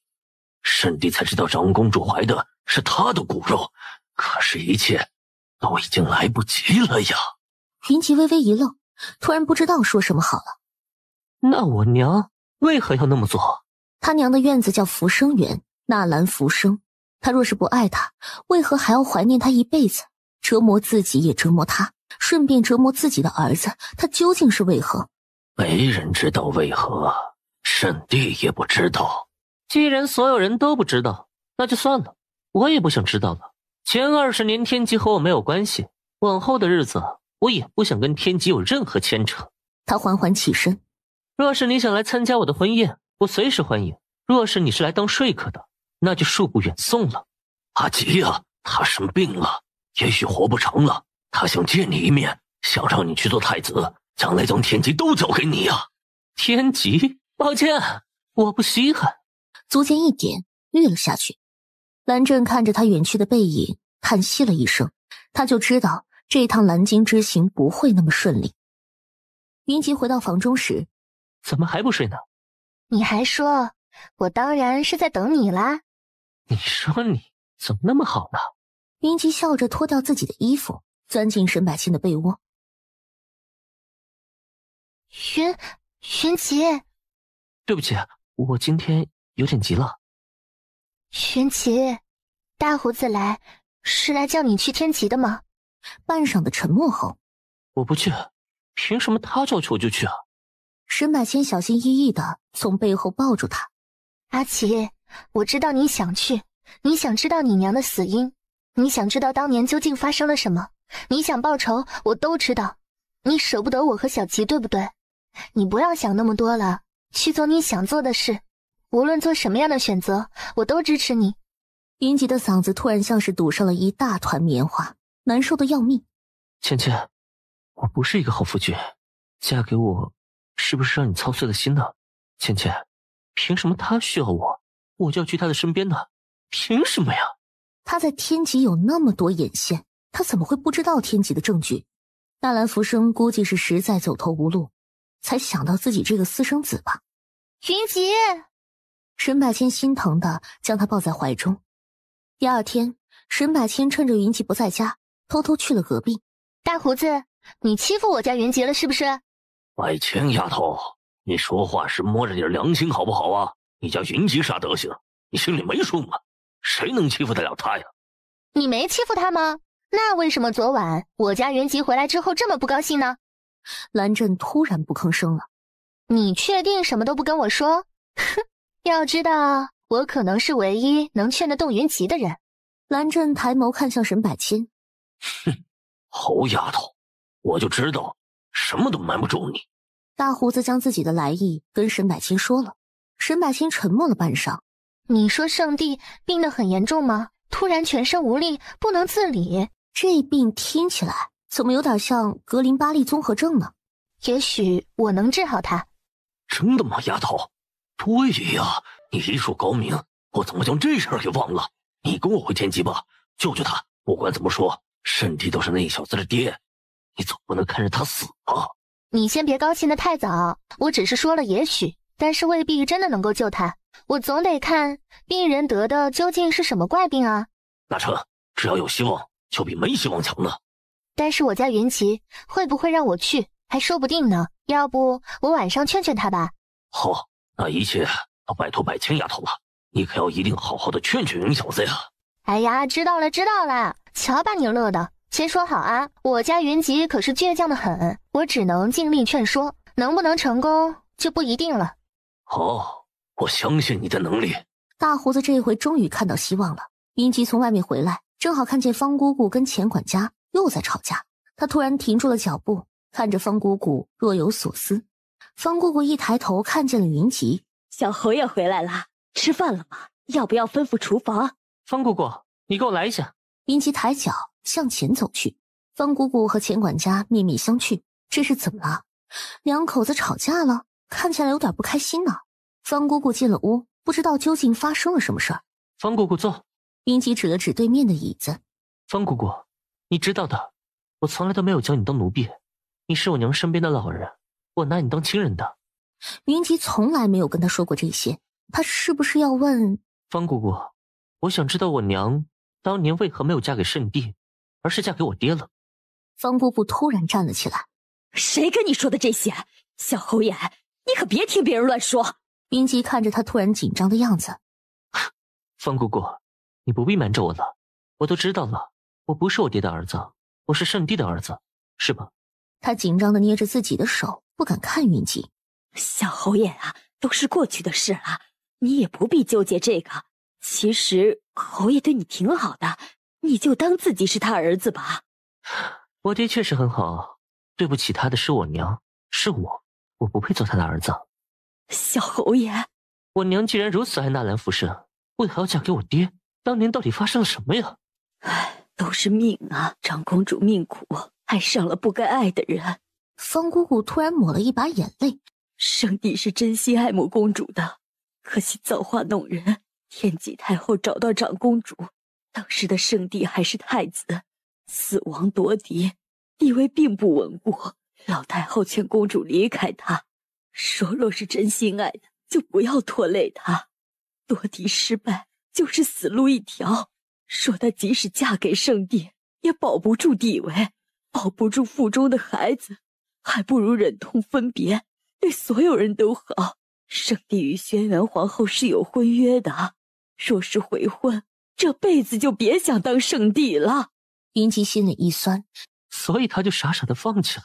圣帝才知道长公主怀的是他的骨肉，可是，一切都已经来不及了呀！云奇微微一愣，突然不知道说什么好了。那我娘为何要那么做？他娘的院子叫浮生园，纳兰浮生。他若是不爱她，为何还要怀念她一辈子，折磨自己也折磨他，顺便折磨自己的儿子？他究竟是为何？没人知道为何，圣帝也不知道。既然所有人都不知道，那就算了。我也不想知道了。前二十年天极和我没有关系，往后的日子我也不想跟天极有任何牵扯。他缓缓起身。若是你想来参加我的婚宴，我随时欢迎；若是你是来当说客的，那就恕不远送了。阿吉呀，他生病了，也许活不成了。他想见你一面，想让你去做太子，将来将天极都交给你呀。天极，抱歉，我不稀罕。足尖一点，跃了下去。蓝震看着他远去的背影，叹息了一声。他就知道这趟蓝鲸之行不会那么顺利。云集回到房中时，怎么还不睡呢？你还说，我当然是在等你啦。你说你怎么那么好呢？云集笑着脱掉自己的衣服，钻进沈百信的被窝。云云集，对不起，我今天。有点急了，玄奇，大胡子来是来叫你去天齐的吗？半晌的沉默后，我不去，凭什么他叫我就去啊？沈百千小心翼翼的从背后抱住他，阿奇，我知道你想去，你想知道你娘的死因，你想知道当年究竟发生了什么，你想报仇，我都知道。你舍不得我和小琪，对不对？你不要想那么多了，去做你想做的事。无论做什么样的选择，我都支持你。云吉的嗓子突然像是堵上了一大团棉花，难受的要命。芊芊，我不是一个好夫君，嫁给我是不是让你操碎了心呢？芊芊，凭什么他需要我，我就要去他的身边呢？凭什么呀？他在天极有那么多眼线，他怎么会不知道天极的证据？纳兰浮生估计是实在走投无路，才想到自己这个私生子吧？云吉。沈百千心疼的将他抱在怀中。第二天，沈百千趁着云吉不在家，偷偷去了隔壁。大胡子，你欺负我家云吉了是不是？百千丫头，你说话时摸着点良心好不好啊？你家云吉啥德行，你心里没数吗？谁能欺负得了他呀？你没欺负他吗？那为什么昨晚我家云吉回来之后这么不高兴呢？蓝震突然不吭声了。你确定什么都不跟我说？哼。要知道，我可能是唯一能劝得动云奇的人。蓝震抬眸看向沈百千，哼，猴丫头，我就知道什么都瞒不住你。大胡子将自己的来意跟沈百千说了。沈百千沉默了半晌：“你说圣帝病得很严重吗？突然全身无力，不能自理。这病听起来怎么有点像格林巴利综合症呢？也许我能治好他。”真的吗，丫头？对呀，你医术高明，我怎么将这事给忘了？你跟我回天极吧，救救他！不管怎么说，圣弟都是那小子的爹，你总不能看着他死吧？你先别高兴的太早，我只是说了也许，但是未必真的能够救他。我总得看病人得的究竟是什么怪病啊！那成，只要有希望就比没希望强呢。但是我家云奇会不会让我去还说不定呢？要不我晚上劝劝他吧。好。那一切都拜托百青丫头了，你可要一定好好的劝劝云小子呀！哎呀，知道了，知道了，瞧把你乐的。先说好啊，我家云吉可是倔强的很，我只能尽力劝说，能不能成功就不一定了。好，我相信你的能力。大胡子这一回终于看到希望了。云吉从外面回来，正好看见方姑姑跟钱管家又在吵架，他突然停住了脚步，看着方姑姑若有所思。方姑姑一抬头，看见了云吉，小侯爷回来了，吃饭了吗？要不要吩咐厨房？方姑姑，你跟我来一下。云吉抬脚向前走去，方姑姑和钱管家面面相觑，这是怎么了？两口子吵架了？看起来有点不开心呢。方姑姑进了屋，不知道究竟发生了什么事儿。方姑姑坐。云吉指了指对面的椅子。方姑姑，你知道的，我从来都没有将你当奴婢，你是我娘身边的老人。我拿你当亲人的，云奇从来没有跟他说过这些。他是不是要问方姑姑？我想知道我娘当年为何没有嫁给圣帝，而是嫁给我爹了。方姑姑突然站了起来：“谁跟你说的这些？小侯爷，你可别听别人乱说。”云奇看着他突然紧张的样子，方姑姑，你不必瞒着我了，我都知道了。我不是我爹的儿子，我是圣帝的儿子，是吧？他紧张的捏着自己的手。不敢看云锦，小侯爷啊，都是过去的事了，你也不必纠结这个。其实侯爷对你挺好的，你就当自己是他儿子吧。<sighs> 我爹确实很好，对不起他的是我娘，是我，我不配做他的儿子。小侯爷，我娘既然如此爱纳兰福生，为何要嫁给我爹？当年到底发生了什么呀？唉，都是命啊！长公主命苦，爱上了不该爱的人。方姑姑突然抹了一把眼泪，圣帝是真心爱慕公主的，可惜造化弄人，天启太后找到长公主，当时的圣帝还是太子，死亡夺嫡地位并不稳固。老太后劝公主离开他，说若是真心爱的，就不要拖累他。夺嫡失败就是死路一条，说她即使嫁给圣帝，也保不住地位，保不住腹中的孩子。还不如忍痛分别，对所有人都好。圣帝与轩辕皇后是有婚约的，若是悔婚，这辈子就别想当圣帝了。云奇心里一酸，所以他就傻傻的放弃了，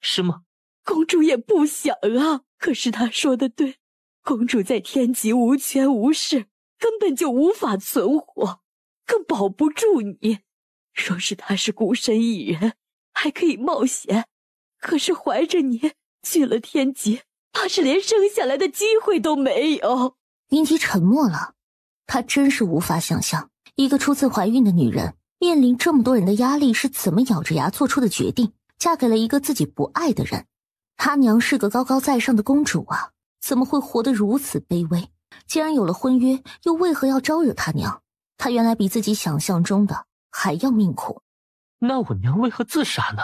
是吗？公主也不想啊，可是他说的对，公主在天极无权无势，根本就无法存活，更保不住你。若是他是孤身一人，还可以冒险。可是怀着你去了天劫，怕是连生下来的机会都没有。云奇沉默了，她真是无法想象，一个初次怀孕的女人面临这么多人的压力，是怎么咬着牙做出的决定，嫁给了一个自己不爱的人。他娘是个高高在上的公主啊，怎么会活得如此卑微？既然有了婚约，又为何要招惹他娘？他原来比自己想象中的还要命苦。那我娘为何自杀呢？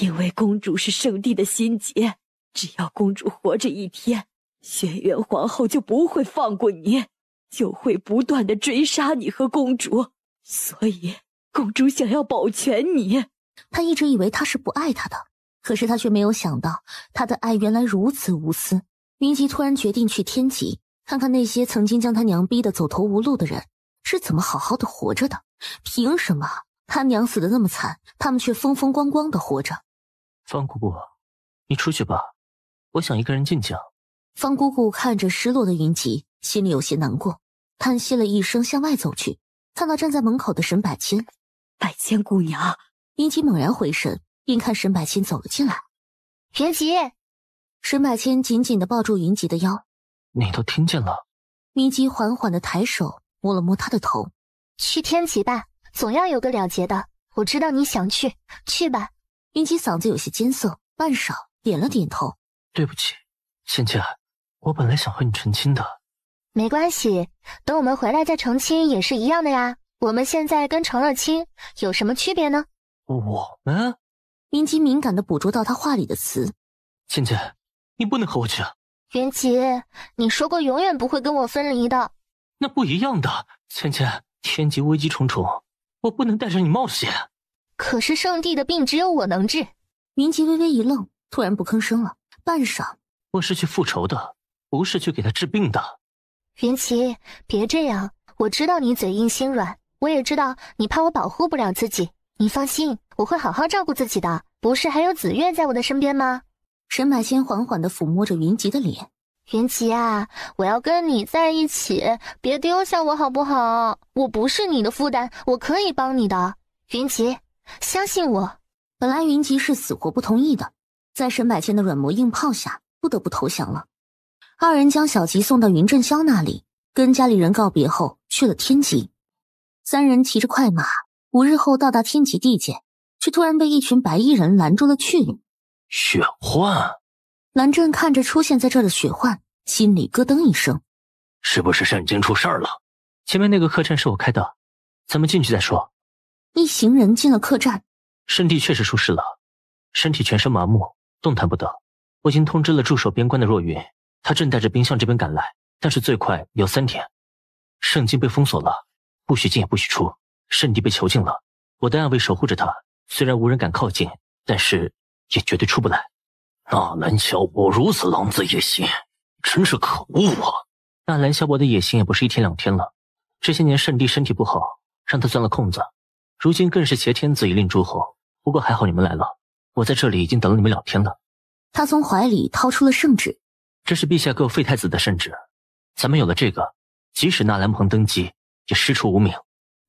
因为公主是圣帝的心结，只要公主活着一天，轩辕皇后就不会放过你，就会不断的追杀你和公主。所以，公主想要保全你，她一直以为他是不爱她的，可是她却没有想到，他的爱原来如此无私。云吉突然决定去天极，看看那些曾经将他娘逼得走投无路的人是怎么好好的活着的，凭什么？他娘死的那么惨，他们却风风光光的活着。方姑姑，你出去吧，我想一个人静静。方姑姑看着失落的云集，心里有些难过，叹息了一声，向外走去。看到站在门口的沈百千，百千姑娘。云集猛然回神，便看沈百千走了进来。云集，沈百千紧紧的抱住云集的腰。你都听见了。云集缓缓的抬手摸了摸他的头，去天齐吧。总要有个了结的。我知道你想去，去吧。云奇嗓子有些艰涩，半晌点了点头。对不起，芊芊，我本来想和你成亲的。没关系，等我们回来再成亲也是一样的呀。我们现在跟成了亲有什么区别呢？我们？云奇敏感的捕捉到他话里的词。芊芊，你不能和我去。云吉，你说过永远不会跟我分离的。那不一样的，芊芊，天劫危机重重。我不能带着你冒险。可是圣帝的病只有我能治。云奇微微一愣，突然不吭声了。半晌，我是去复仇的，不是去给他治病的。云奇，别这样。我知道你嘴硬心软，我也知道你怕我保护不了自己。你放心，我会好好照顾自己的。不是还有紫月在我的身边吗？沈满仙缓缓地抚摸着云吉的脸。云奇啊，我要跟你在一起，别丢下我好不好？我不是你的负担，我可以帮你的。云奇，相信我。本来云奇是死活不同意的，在沈百千的软磨硬泡下，不得不投降了。二人将小吉送到云振霄那里，跟家里人告别后，去了天极。三人骑着快马，五日后到达天极地界，却突然被一群白衣人拦住了去路。玄幻。蓝震看着出现在这儿的雪幻，心里咯噔一声：“是不是圣经出事儿了？前面那个客栈是我开的，咱们进去再说。”一行人进了客栈。圣地确实出事了，身体全身麻木，动弹不得。我已经通知了驻守边关的若云，他正带着兵向这边赶来，但是最快有三天。圣经被封锁了，不许进也不许出。圣地被囚禁了，我的暗卫守护着他，虽然无人敢靠近，但是也绝对出不来。纳兰萧伯如此狼子野心，真是可恶啊！纳兰萧伯的野心也不是一天两天了，这些年圣帝身体不好，让他钻了空子，如今更是挟天子以令诸侯。不过还好你们来了，我在这里已经等了你们两天了。他从怀里掏出了圣旨，这是陛下各废太子的圣旨，咱们有了这个，即使纳兰鹏登基，也师出无名。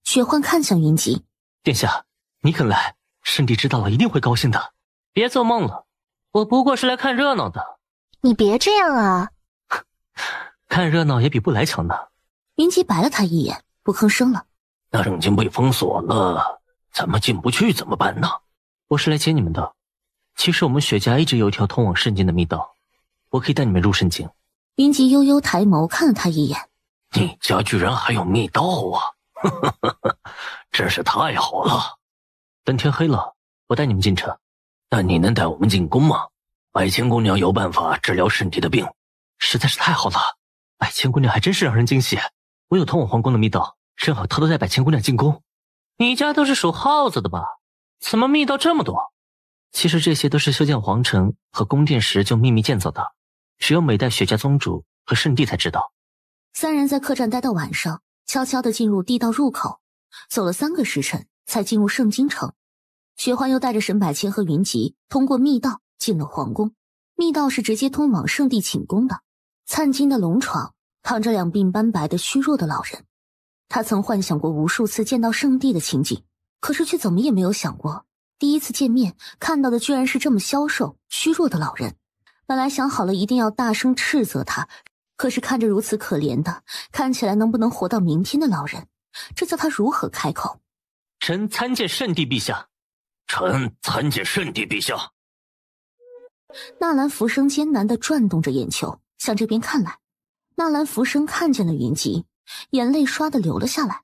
雪幻看向云吉，殿下，你肯来，圣帝知道了一定会高兴的。别做梦了。我不过是来看热闹的，你别这样啊！看热闹也比不来强呢。云奇白了他一眼，不吭声了。那已经被封锁了，咱们进不去怎么办呢？我是来接你们的。其实我们雪家一直有一条通往圣境的密道，我可以带你们入圣境。云奇悠悠抬眸看了他一眼，你家居然还有密道啊！<laughs> 真是太好了。等天黑了，我带你们进城。那你能带我们进宫吗？百千姑娘有办法治疗圣帝的病，实在是太好了。百千姑娘还真是让人惊喜。我有通往皇宫的密道，正好偷偷带百千姑娘进宫。你家都是属耗子的吧？怎么密道这么多？其实这些都是修建皇城和宫殿时就秘密建造的，只有每代雪家宗主和圣帝才知道。三人在客栈待到晚上，悄悄地进入地道入口，走了三个时辰才进入圣京城。雪欢又带着沈百千和云集通过密道进了皇宫，密道是直接通往圣地寝宫的。灿金的龙床躺着两鬓斑白的虚弱的老人，他曾幻想过无数次见到圣帝的情景，可是却怎么也没有想过，第一次见面看到的居然是这么消瘦、虚弱的老人。本来想好了一定要大声斥责他，可是看着如此可怜的、看起来能不能活到明天的老人，这叫他如何开口？臣参见圣帝陛下。臣参见圣帝陛下。纳兰浮生艰难的转动着眼球，向这边看来。纳兰浮生看见了云吉，眼泪唰的流了下来。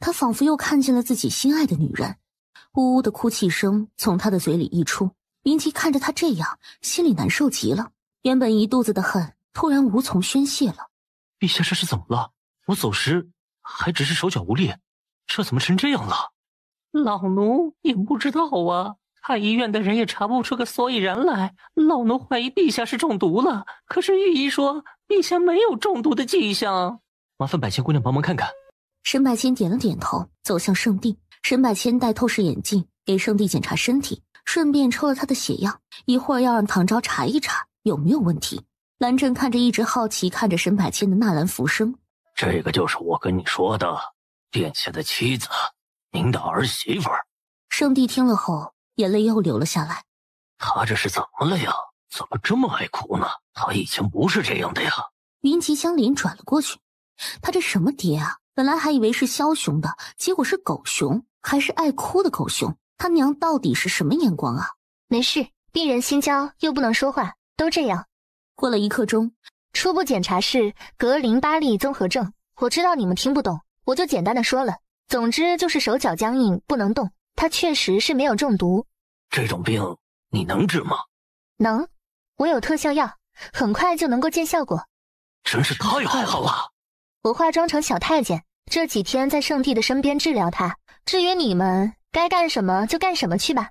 他仿佛又看见了自己心爱的女人，呜呜的哭泣声从他的嘴里溢出。云吉看着他这样，心里难受极了。原本一肚子的恨，突然无从宣泄了。陛下这是怎么了？我走时还只是手脚无力，这怎么成这样了？老奴也不知道啊，太医院的人也查不出个所以然来。老奴怀疑陛下是中毒了，可是御医说陛下没有中毒的迹象。麻烦百千姑娘帮忙看看。沈百千点了点头，走向圣地。沈百千戴透视眼镜，给圣帝检查身体，顺便抽了他的血样，一会儿要让唐昭查一查有没有问题。蓝湛看着一直好奇看着沈百千的纳兰浮生，这个就是我跟你说的，殿下的妻子。您的儿媳妇儿，圣帝听了后，眼泪又流了下来。他这是怎么了呀？怎么这么爱哭呢？他以前不是这样的呀。云集江林转了过去，他这什么爹啊？本来还以为是枭雄的，结果是狗熊，还是爱哭的狗熊。他娘到底是什么眼光啊？没事，病人心焦又不能说话，都这样。过了一刻钟，初步检查是格林巴利综合症。我知道你们听不懂，我就简单的说了。总之就是手脚僵硬，不能动。他确实是没有中毒。这种病你能治吗？能，我有特效药，很快就能够见效果。真是太好了！我化妆成小太监，这几天在圣帝的身边治疗他。至于你们，该干什么就干什么去吧。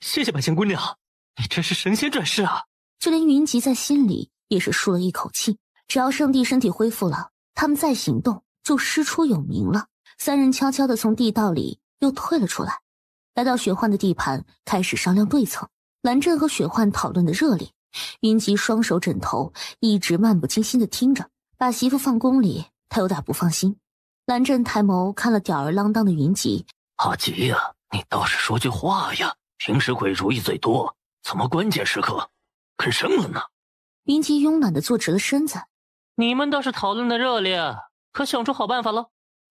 谢谢百姓姑娘，你真是神仙转世啊！就连云集在心里也是舒了一口气。只要圣帝身体恢复了，他们再行动就师出有名了。三人悄悄的从地道里又退了出来，来到雪幻的地盘，开始商量对策。蓝湛和雪幻讨论的热烈，云吉双手枕头，一直漫不经心的听着。把媳妇放宫里，他有点不放心。蓝湛抬眸看了吊儿郎当的云吉：“阿吉呀，你倒是说句话呀！平时鬼主意最多，怎么关键时刻，吭生了呢？”云集慵懒的坐直了身子：“你们倒是讨论的热烈，可想出好办法了？”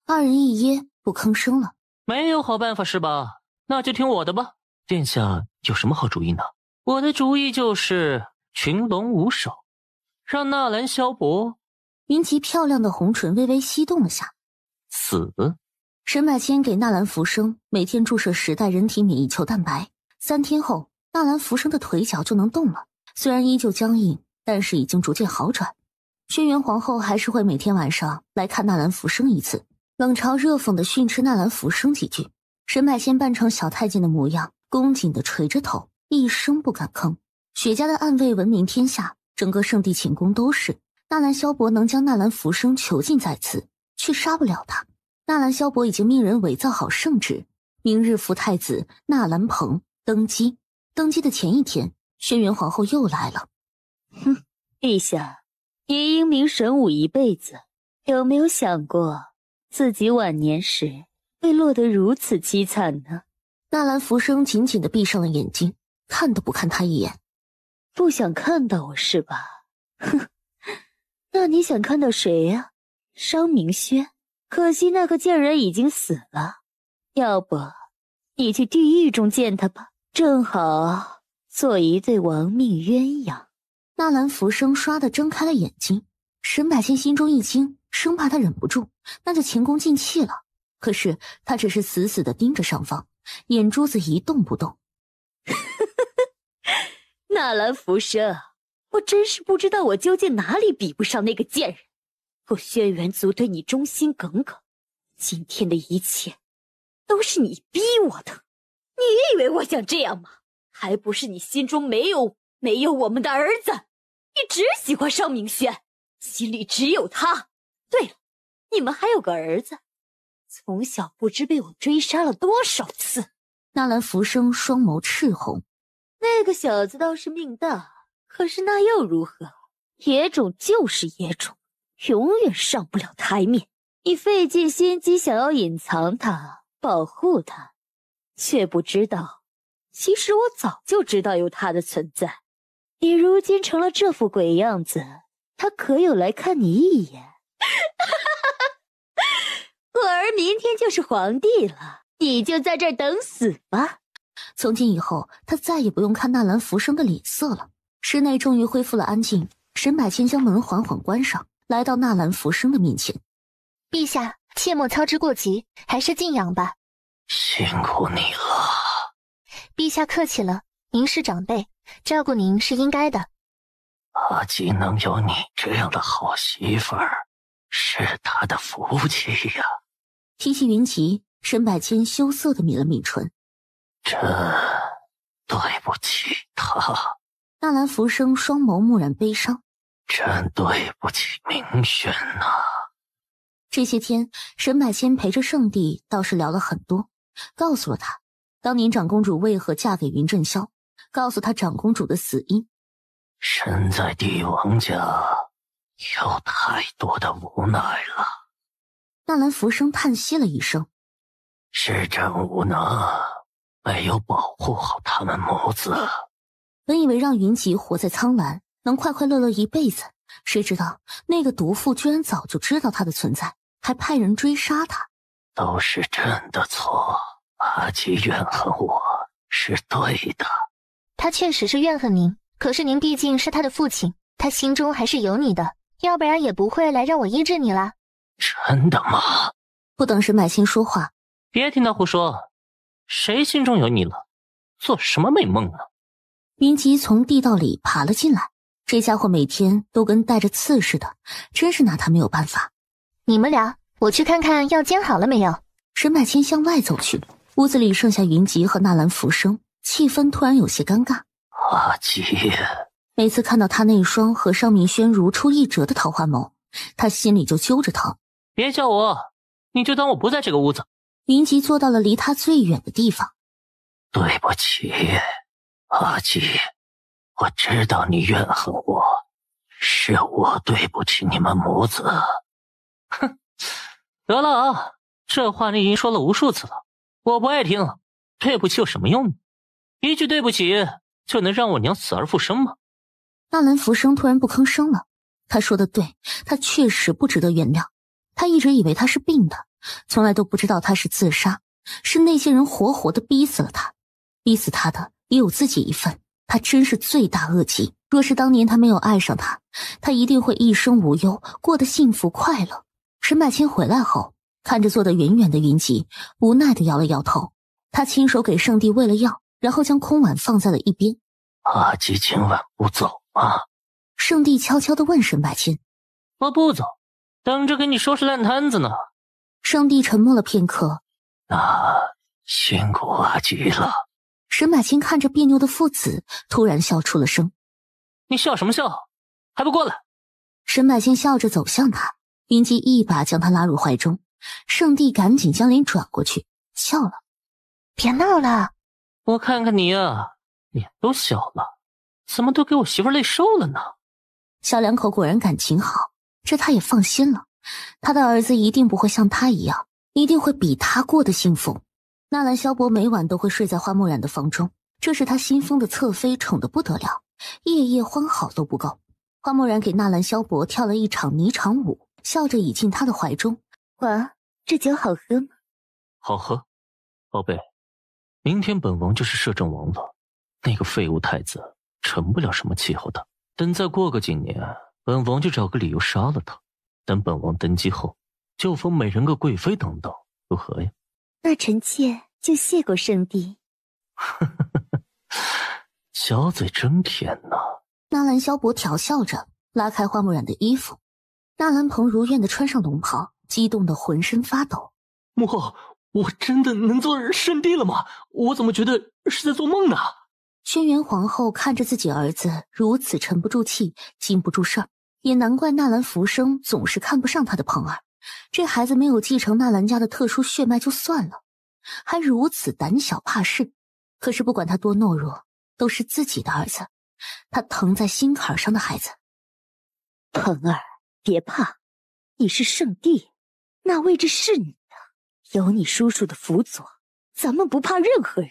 二人一噎，不吭声了。没有好办法是吧？那就听我的吧。殿下有什么好主意呢？我的主意就是群龙无首，让纳兰萧伯。云奇漂亮的红唇微微翕动了下。死？沈百谦给纳兰浮生每天注射十袋人体免疫球蛋白，三天后，纳兰浮生的腿脚就能动了。虽然依旧僵硬，但是已经逐渐好转。轩辕皇后还是会每天晚上来看纳兰浮生一次。冷嘲热讽的训斥纳兰福生几句，沈百仙扮成小太监的模样，恭谨的垂着头，一声不敢吭。雪家的暗卫闻名天下，整个圣地寝宫都是纳兰萧伯能将纳兰浮生囚禁在此，却杀不了他。纳兰萧伯已经命人伪造好圣旨，明日扶太子纳兰鹏登基。登基的前一天，轩辕皇后又来了。哼，陛下，您英明神武一辈子，有没有想过？自己晚年时会落得如此凄惨呢？纳兰福生紧紧的闭上了眼睛，看都不看他一眼，不想看到我是吧？哼，那你想看到谁呀？商明轩，可惜那个贱人已经死了。要不，你去地狱中见他吧，正好做一对亡命鸳鸯。纳兰福生唰的睁开了眼睛，沈百千心中一惊。生怕他忍不住，那就前功尽弃了。可是他只是死死的盯着上方，眼珠子一动不动。纳兰浮生，我真是不知道我究竟哪里比不上那个贱人。我轩辕族对你忠心耿耿，今天的一切都是你逼我的。你以为我想这样吗？还不是你心中没有没有我们的儿子，你只喜欢尚明轩，心里只有他。对了，你们还有个儿子，从小不知被我追杀了多少次。纳兰浮生双眸赤红，那个小子倒是命大，可是那又如何？野种就是野种，永远上不了台面。你费尽心机想要隐藏他、保护他，却不知道，其实我早就知道有他的存在。你如今成了这副鬼样子，他可有来看你一眼？果 <laughs> 儿明天就是皇帝了，你就在这儿等死吧。从今以后，他再也不用看纳兰福生的脸色了。室内终于恢复了安静，沈百千将门缓缓关上，来到纳兰福生的面前。陛下，切莫操之过急，还是静养吧。辛苦你了，陛下客气了，您是长辈，照顾您是应该的。阿吉能有你这样的好媳妇儿。是他的福气呀。提起云奇，沈百千羞涩的抿了抿唇，朕对不起他。纳兰浮生双眸木然悲伤，朕对不起明轩呐。这些天，沈百千陪着圣帝倒是聊了很多，告诉了他当年长公主为何嫁给云振霄，告诉他长公主的死因。身在帝王家。有太多的无奈了。纳兰浮生叹息了一声：“是朕无能，没有保护好他们母子。”本以为让云集活在苍兰，能快快乐乐一辈子，谁知道那个毒妇居然早就知道他的存在，还派人追杀他。都是朕的错。阿吉怨恨我是对的。他确实是怨恨您，可是您毕竟是他的父亲，他心中还是有你的。要不然也不会来让我医治你了。真的吗？不等沈百青说话，别听他胡说。谁心中有你了？做什么美梦呢？云吉从地道里爬了进来，这家伙每天都跟带着刺似的，真是拿他没有办法。你们俩，我去看看药煎好了没有。沈百清向外走去，屋子里剩下云吉和纳兰浮生，气氛突然有些尴尬。阿吉。每次看到他那双和尚明轩如出一辙的桃花眸，他心里就揪着疼。别叫我，你就当我不在这个屋子。云奇坐到了离他最远的地方。对不起，阿吉，我知道你怨恨我，是我对不起你们母子。哼，得了，啊，这话你已经说了无数次了，我不爱听。对不起有什么用？一句对不起就能让我娘死而复生吗？纳兰福生突然不吭声了。他说的对，他确实不值得原谅。他一直以为他是病的，从来都不知道他是自杀，是那些人活活的逼死了他，逼死他的也有自己一份。他真是罪大恶极。若是当年他没有爱上他，他一定会一生无忧，过得幸福快乐。沈百千回来后，看着坐得远远的云集，无奈的摇了摇头。他亲手给圣帝喂了药，然后将空碗放在了一边。阿吉今晚不走。啊！圣帝悄悄的问沈百钦：“我不走，等着给你收拾烂摊子呢。”圣帝沉默了片刻。那辛苦阿菊了。沈百钦看着别扭的父子，突然笑出了声。你笑什么笑？还不过来？沈百钦笑着走向他，云姬一把将他拉入怀中。圣帝赶紧将脸转过去，笑了。别闹了。我看看你呀，脸都小了。怎么都给我媳妇累瘦了呢？小两口果然感情好，这他也放心了。他的儿子一定不会像他一样，一定会比他过得幸福。纳兰萧博每晚都会睡在花木染的房中，这是他新封的侧妃，宠得不得了，夜夜欢好都不够。花木染给纳兰萧博跳了一场霓裳舞，笑着倚进他的怀中。晚安，这酒好喝吗？好喝，宝贝，明天本王就是摄政王了，那个废物太子。成不了什么气候的。等再过个几年，本王就找个理由杀了他。等本王登基后，就封美人个贵妃等等，如何呀？那臣妾就谢过圣帝。<laughs> 小嘴真甜呐！纳兰萧伯调笑着拉开花木染的衣服，纳兰鹏如愿的穿上龙袍，激动的浑身发抖。母后，我真的能做圣帝了吗？我怎么觉得是在做梦呢？轩辕皇后看着自己儿子如此沉不住气、禁不住事儿，也难怪纳兰福生总是看不上他的鹏儿。这孩子没有继承纳兰家的特殊血脉就算了，还如此胆小怕事。可是不管他多懦弱，都是自己的儿子，他疼在心坎上的孩子。鹏儿，别怕，你是圣帝，那位置是你的，有你叔叔的辅佐，咱们不怕任何人。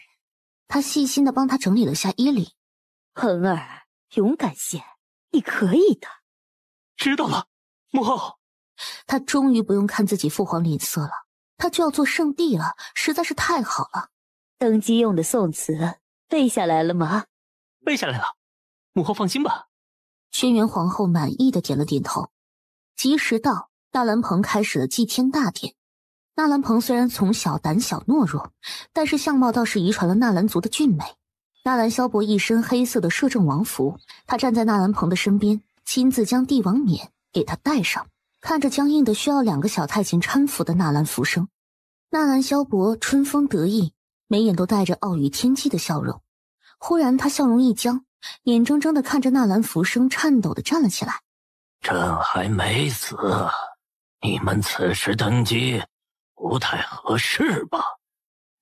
他细心的帮他整理了下衣领，恒儿，勇敢些，你可以的。知道了，母后。他终于不用看自己父皇脸色了，他就要做圣帝了，实在是太好了。登基用的宋词背下来了吗？背下来了，母后放心吧。轩辕皇后满意的点了点头。及时到，纳兰鹏开始了祭天大典。纳兰鹏虽然从小胆小懦弱，但是相貌倒是遗传了纳兰族的俊美。纳兰萧伯一身黑色的摄政王服，他站在纳兰鹏的身边，亲自将帝王冕给他戴上。看着僵硬的需要两个小太监搀扶的纳兰浮生，纳兰萧伯春风得意，眉眼都带着傲宇天际的笑容。忽然，他笑容一僵，眼睁睁地看着纳兰浮生颤抖地站了起来。朕还没死，你们此时登基。不太合适吧？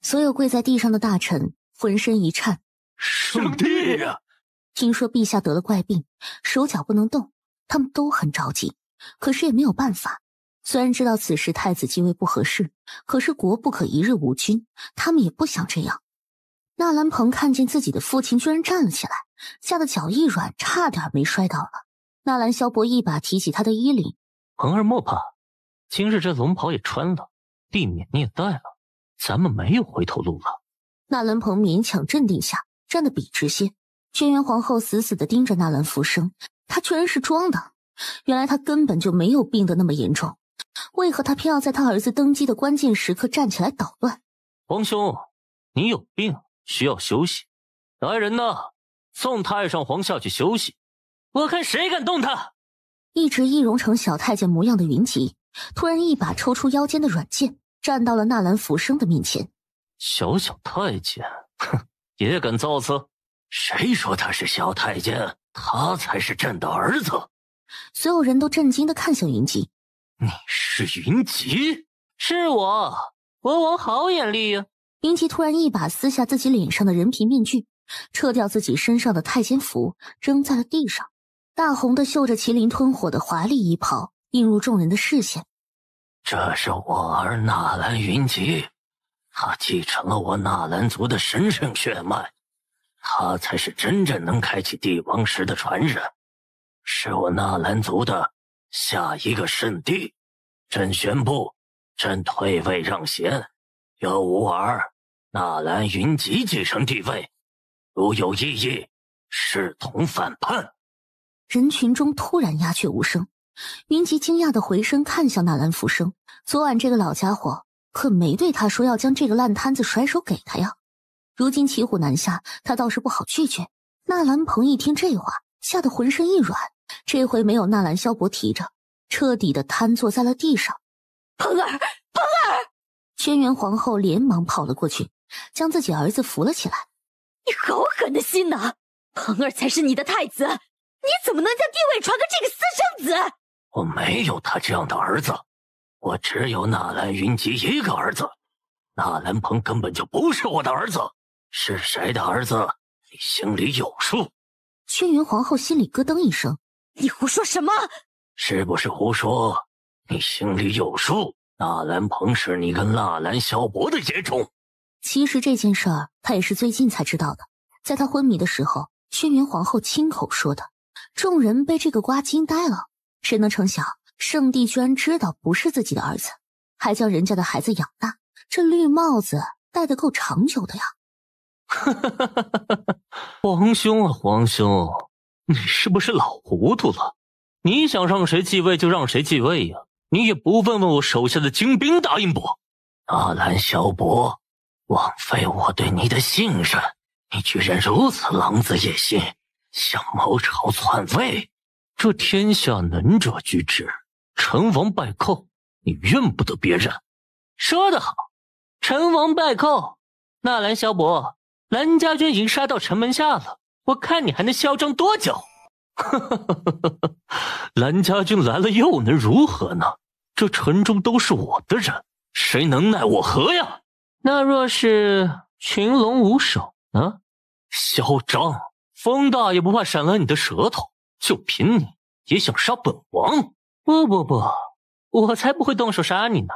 所有跪在地上的大臣浑身一颤。上帝呀！听说陛下得了怪病，手脚不能动，他们都很着急，可是也没有办法。虽然知道此时太子继位不合适，可是国不可一日无君，他们也不想这样。纳兰鹏看见自己的父亲居然站了起来，吓得脚一软，差点没摔倒了。纳兰萧博一把提起他的衣领：“鹏儿莫怕，今日这龙袍也穿了。”避免虐待了，咱们没有回头路了。纳兰鹏勉强镇定下，站得笔直些。轩辕皇后死死地盯着纳兰福生，他居然是装的，原来他根本就没有病得那么严重。为何他偏要在他儿子登基的关键时刻站起来捣乱？皇兄，你有病，需要休息。来人呐，送太上皇下去休息。我看谁敢动他！一直易容成小太监模样的云集，突然一把抽出腰间的软剑。站到了纳兰浮生的面前，小小太监，哼，也敢造次？谁说他是小太监？他才是朕的儿子！所有人都震惊的看向云集。你是云集？是我，文王好眼力呀！云集突然一把撕下自己脸上的人皮面具，撤掉自己身上的太监服，扔在了地上。大红的绣着麒麟吞火的华丽衣袍映入众人的视线。这是我儿纳兰云集，他继承了我纳兰族的神圣血脉，他才是真正能开启帝王石的传人，是我纳兰族的下一个圣帝。朕宣布，朕退位让贤，由吾儿纳兰云集继承帝位。如有异议，视同反叛。人群中突然鸦雀无声。云集惊讶的回身看向纳兰浮生，昨晚这个老家伙可没对他说要将这个烂摊子甩手给他呀。如今骑虎难下，他倒是不好拒绝。纳兰鹏一听这话，吓得浑身一软，这回没有纳兰萧伯提着，彻底的瘫坐在了地上。鹏儿，鹏儿！轩辕皇后连忙跑了过去，将自己儿子扶了起来。你好狠的心呐！鹏儿才是你的太子，你怎么能将帝位传给这个私生子？我没有他这样的儿子，我只有纳兰云集一个儿子，纳兰鹏根本就不是我的儿子，是谁的儿子？你心里有数。轩辕皇后心里咯噔一声：“你胡说什么？是不是胡说？你心里有数？纳兰鹏是你跟纳兰萧伯的野种。”其实这件事儿，他也是最近才知道的。在他昏迷的时候，轩辕皇后亲口说的。众人被这个瓜惊呆了。谁能成想，圣帝居然知道不是自己的儿子，还将人家的孩子养大，这绿帽子戴的够长久的呀！<laughs> 皇兄啊，皇兄，你是不是老糊涂了？你想让谁继位就让谁继位呀？你也不问问我手下的精兵答应不？阿兰小博，枉费我对你的信任，你居然如此狼子野心，想谋朝篡位！这天下能者居之，成王败寇，你怨不得别人。说得好，成王败寇。纳兰萧伯，蓝家军已经杀到城门下了，我看你还能嚣张多久？呵呵呵呵呵，蓝家军来了又能如何呢？这城中都是我的人，谁能奈我何呀？那若是群龙无首呢？嚣张，风大也不怕闪了你的舌头。就凭你也想杀本王？不不不，我才不会动手杀你呢。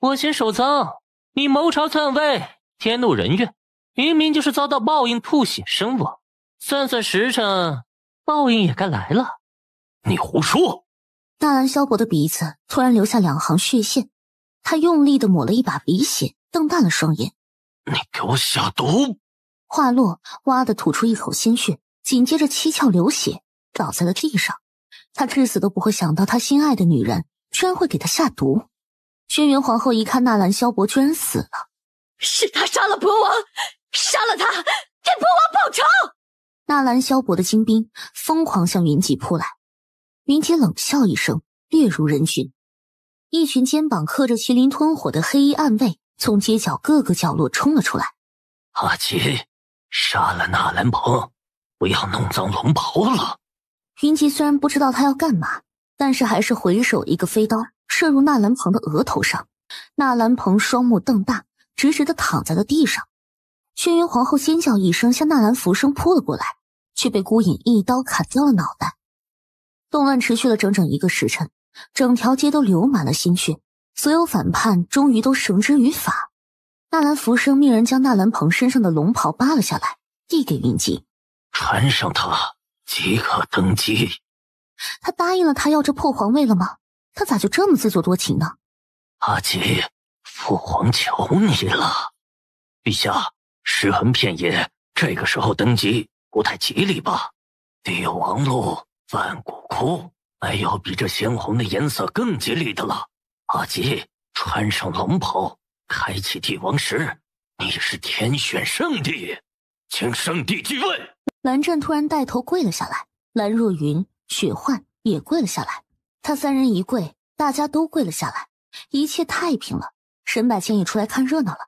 我嫌手脏，你谋朝篡位，天怒人怨，明明就是遭到报应，吐血身亡。算算时辰，报应也该来了。你胡说！纳兰萧博的鼻子突然留下两行血线，他用力的抹了一把鼻血，瞪大了双眼。你给我下毒！话落，哇的吐出一口鲜血，紧接着七窍流血。倒在了地上，他至死都不会想到，他心爱的女人居然会给他下毒。轩辕皇后一看纳兰萧博居然死了，是他杀了博王，杀了他，给博王报仇。纳兰萧博的精兵疯狂向云奇扑来，云奇冷笑一声，掠入人群。一群肩膀刻着麒麟吞火的黑衣暗卫从街角各个角落冲了出来。阿吉，杀了纳兰鹏，不要弄脏龙袍了。云奇虽然不知道他要干嘛，但是还是回首一个飞刀射入纳兰鹏的额头上，纳兰鹏双目瞪大，直直的躺在了地上。轩辕皇后尖叫一声，向纳兰浮生扑了过来，却被孤影一刀砍掉了脑袋。动乱持续了整整一个时辰，整条街都流满了鲜血，所有反叛终于都绳之于法。纳兰浮生命人将纳兰鹏身上的龙袍扒了下来，递给云奇，穿上它。”即可登基。他答应了他要这破皇位了吗？他咋就这么自作多情呢？阿吉，父皇求你了。陛下，尸横遍野，这个时候登基不太吉利吧？帝王路，万古枯，没有比这鲜红的颜色更吉利的了。阿吉，穿上龙袍，开启帝王石。你是天选圣地，请圣帝继位。蓝湛突然带头跪了下来，蓝若云、雪幻也跪了下来，他三人一跪，大家都跪了下来，一切太平了。沈百千也出来看热闹了，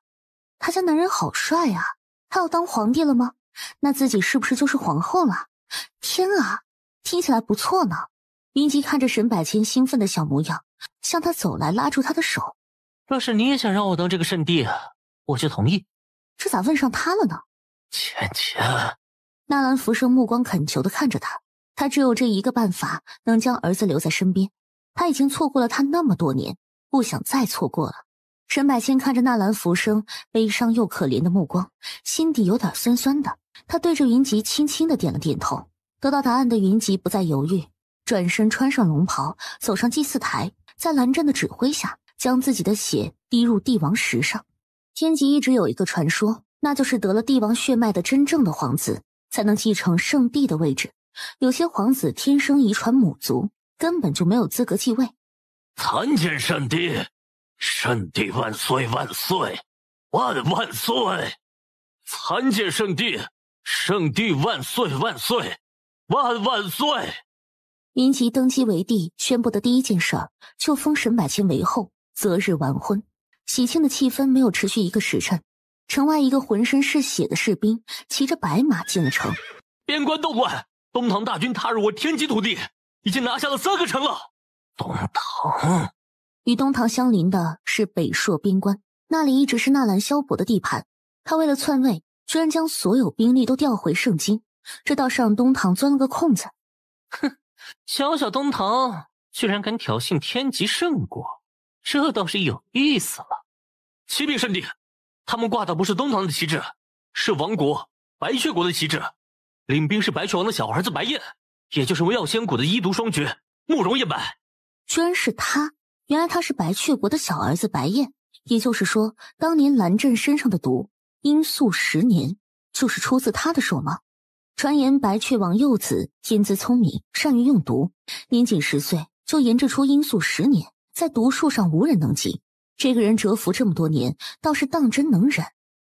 他家男人好帅啊！他要当皇帝了吗？那自己是不是就是皇后了？天啊，听起来不错呢。云集看着沈百千兴奋的小模样，向他走来，拉住他的手：“若是你也想让我当这个圣帝，我就同意。”这咋问上他了呢？千千。纳兰福生目光恳求的看着他，他只有这一个办法能将儿子留在身边。他已经错过了他那么多年，不想再错过了。沈百千看着纳兰福生悲伤又可怜的目光，心底有点酸酸的。他对着云集轻轻的点了点头。得到答案的云集不再犹豫，转身穿上龙袍，走上祭祀台，在蓝湛的指挥下，将自己的血滴入帝王石上。天极一直有一个传说，那就是得了帝王血脉的真正的皇子。才能继承圣帝的位置。有些皇子天生遗传母族，根本就没有资格继位。参见圣帝，圣帝万岁万岁万万岁！参见圣帝，圣帝万岁万岁万万岁！云集登基为帝，宣布的第一件事儿就封沈百千为后，择日完婚。喜庆的气氛没有持续一个时辰。城外，一个浑身是血的士兵骑着白马进了城。<laughs> 边关都官，东唐大军踏入我天极土地，已经拿下了三个城了。东唐，与东唐相邻的是北朔边关，那里一直是纳兰萧伯的地盘。他为了篡位，居然将所有兵力都调回圣京，这倒是让东唐钻了个空子。哼，小小东唐居然敢挑衅天极圣国，这倒是有意思了。启禀圣帝。他们挂的不是东唐的旗帜，是王国白雀国的旗帜。领兵是白雀王的小儿子白燕，也就是药仙谷的医毒双绝慕容燕白。居然是他！原来他是白雀国的小儿子白燕。也就是说，当年蓝震身上的毒罂粟十年，就是出自他的手吗？传言白雀王幼子天资聪明，善于用毒，年仅十岁就研制出罂粟十年，在毒术上无人能及。这个人蛰伏这么多年，倒是当真能忍。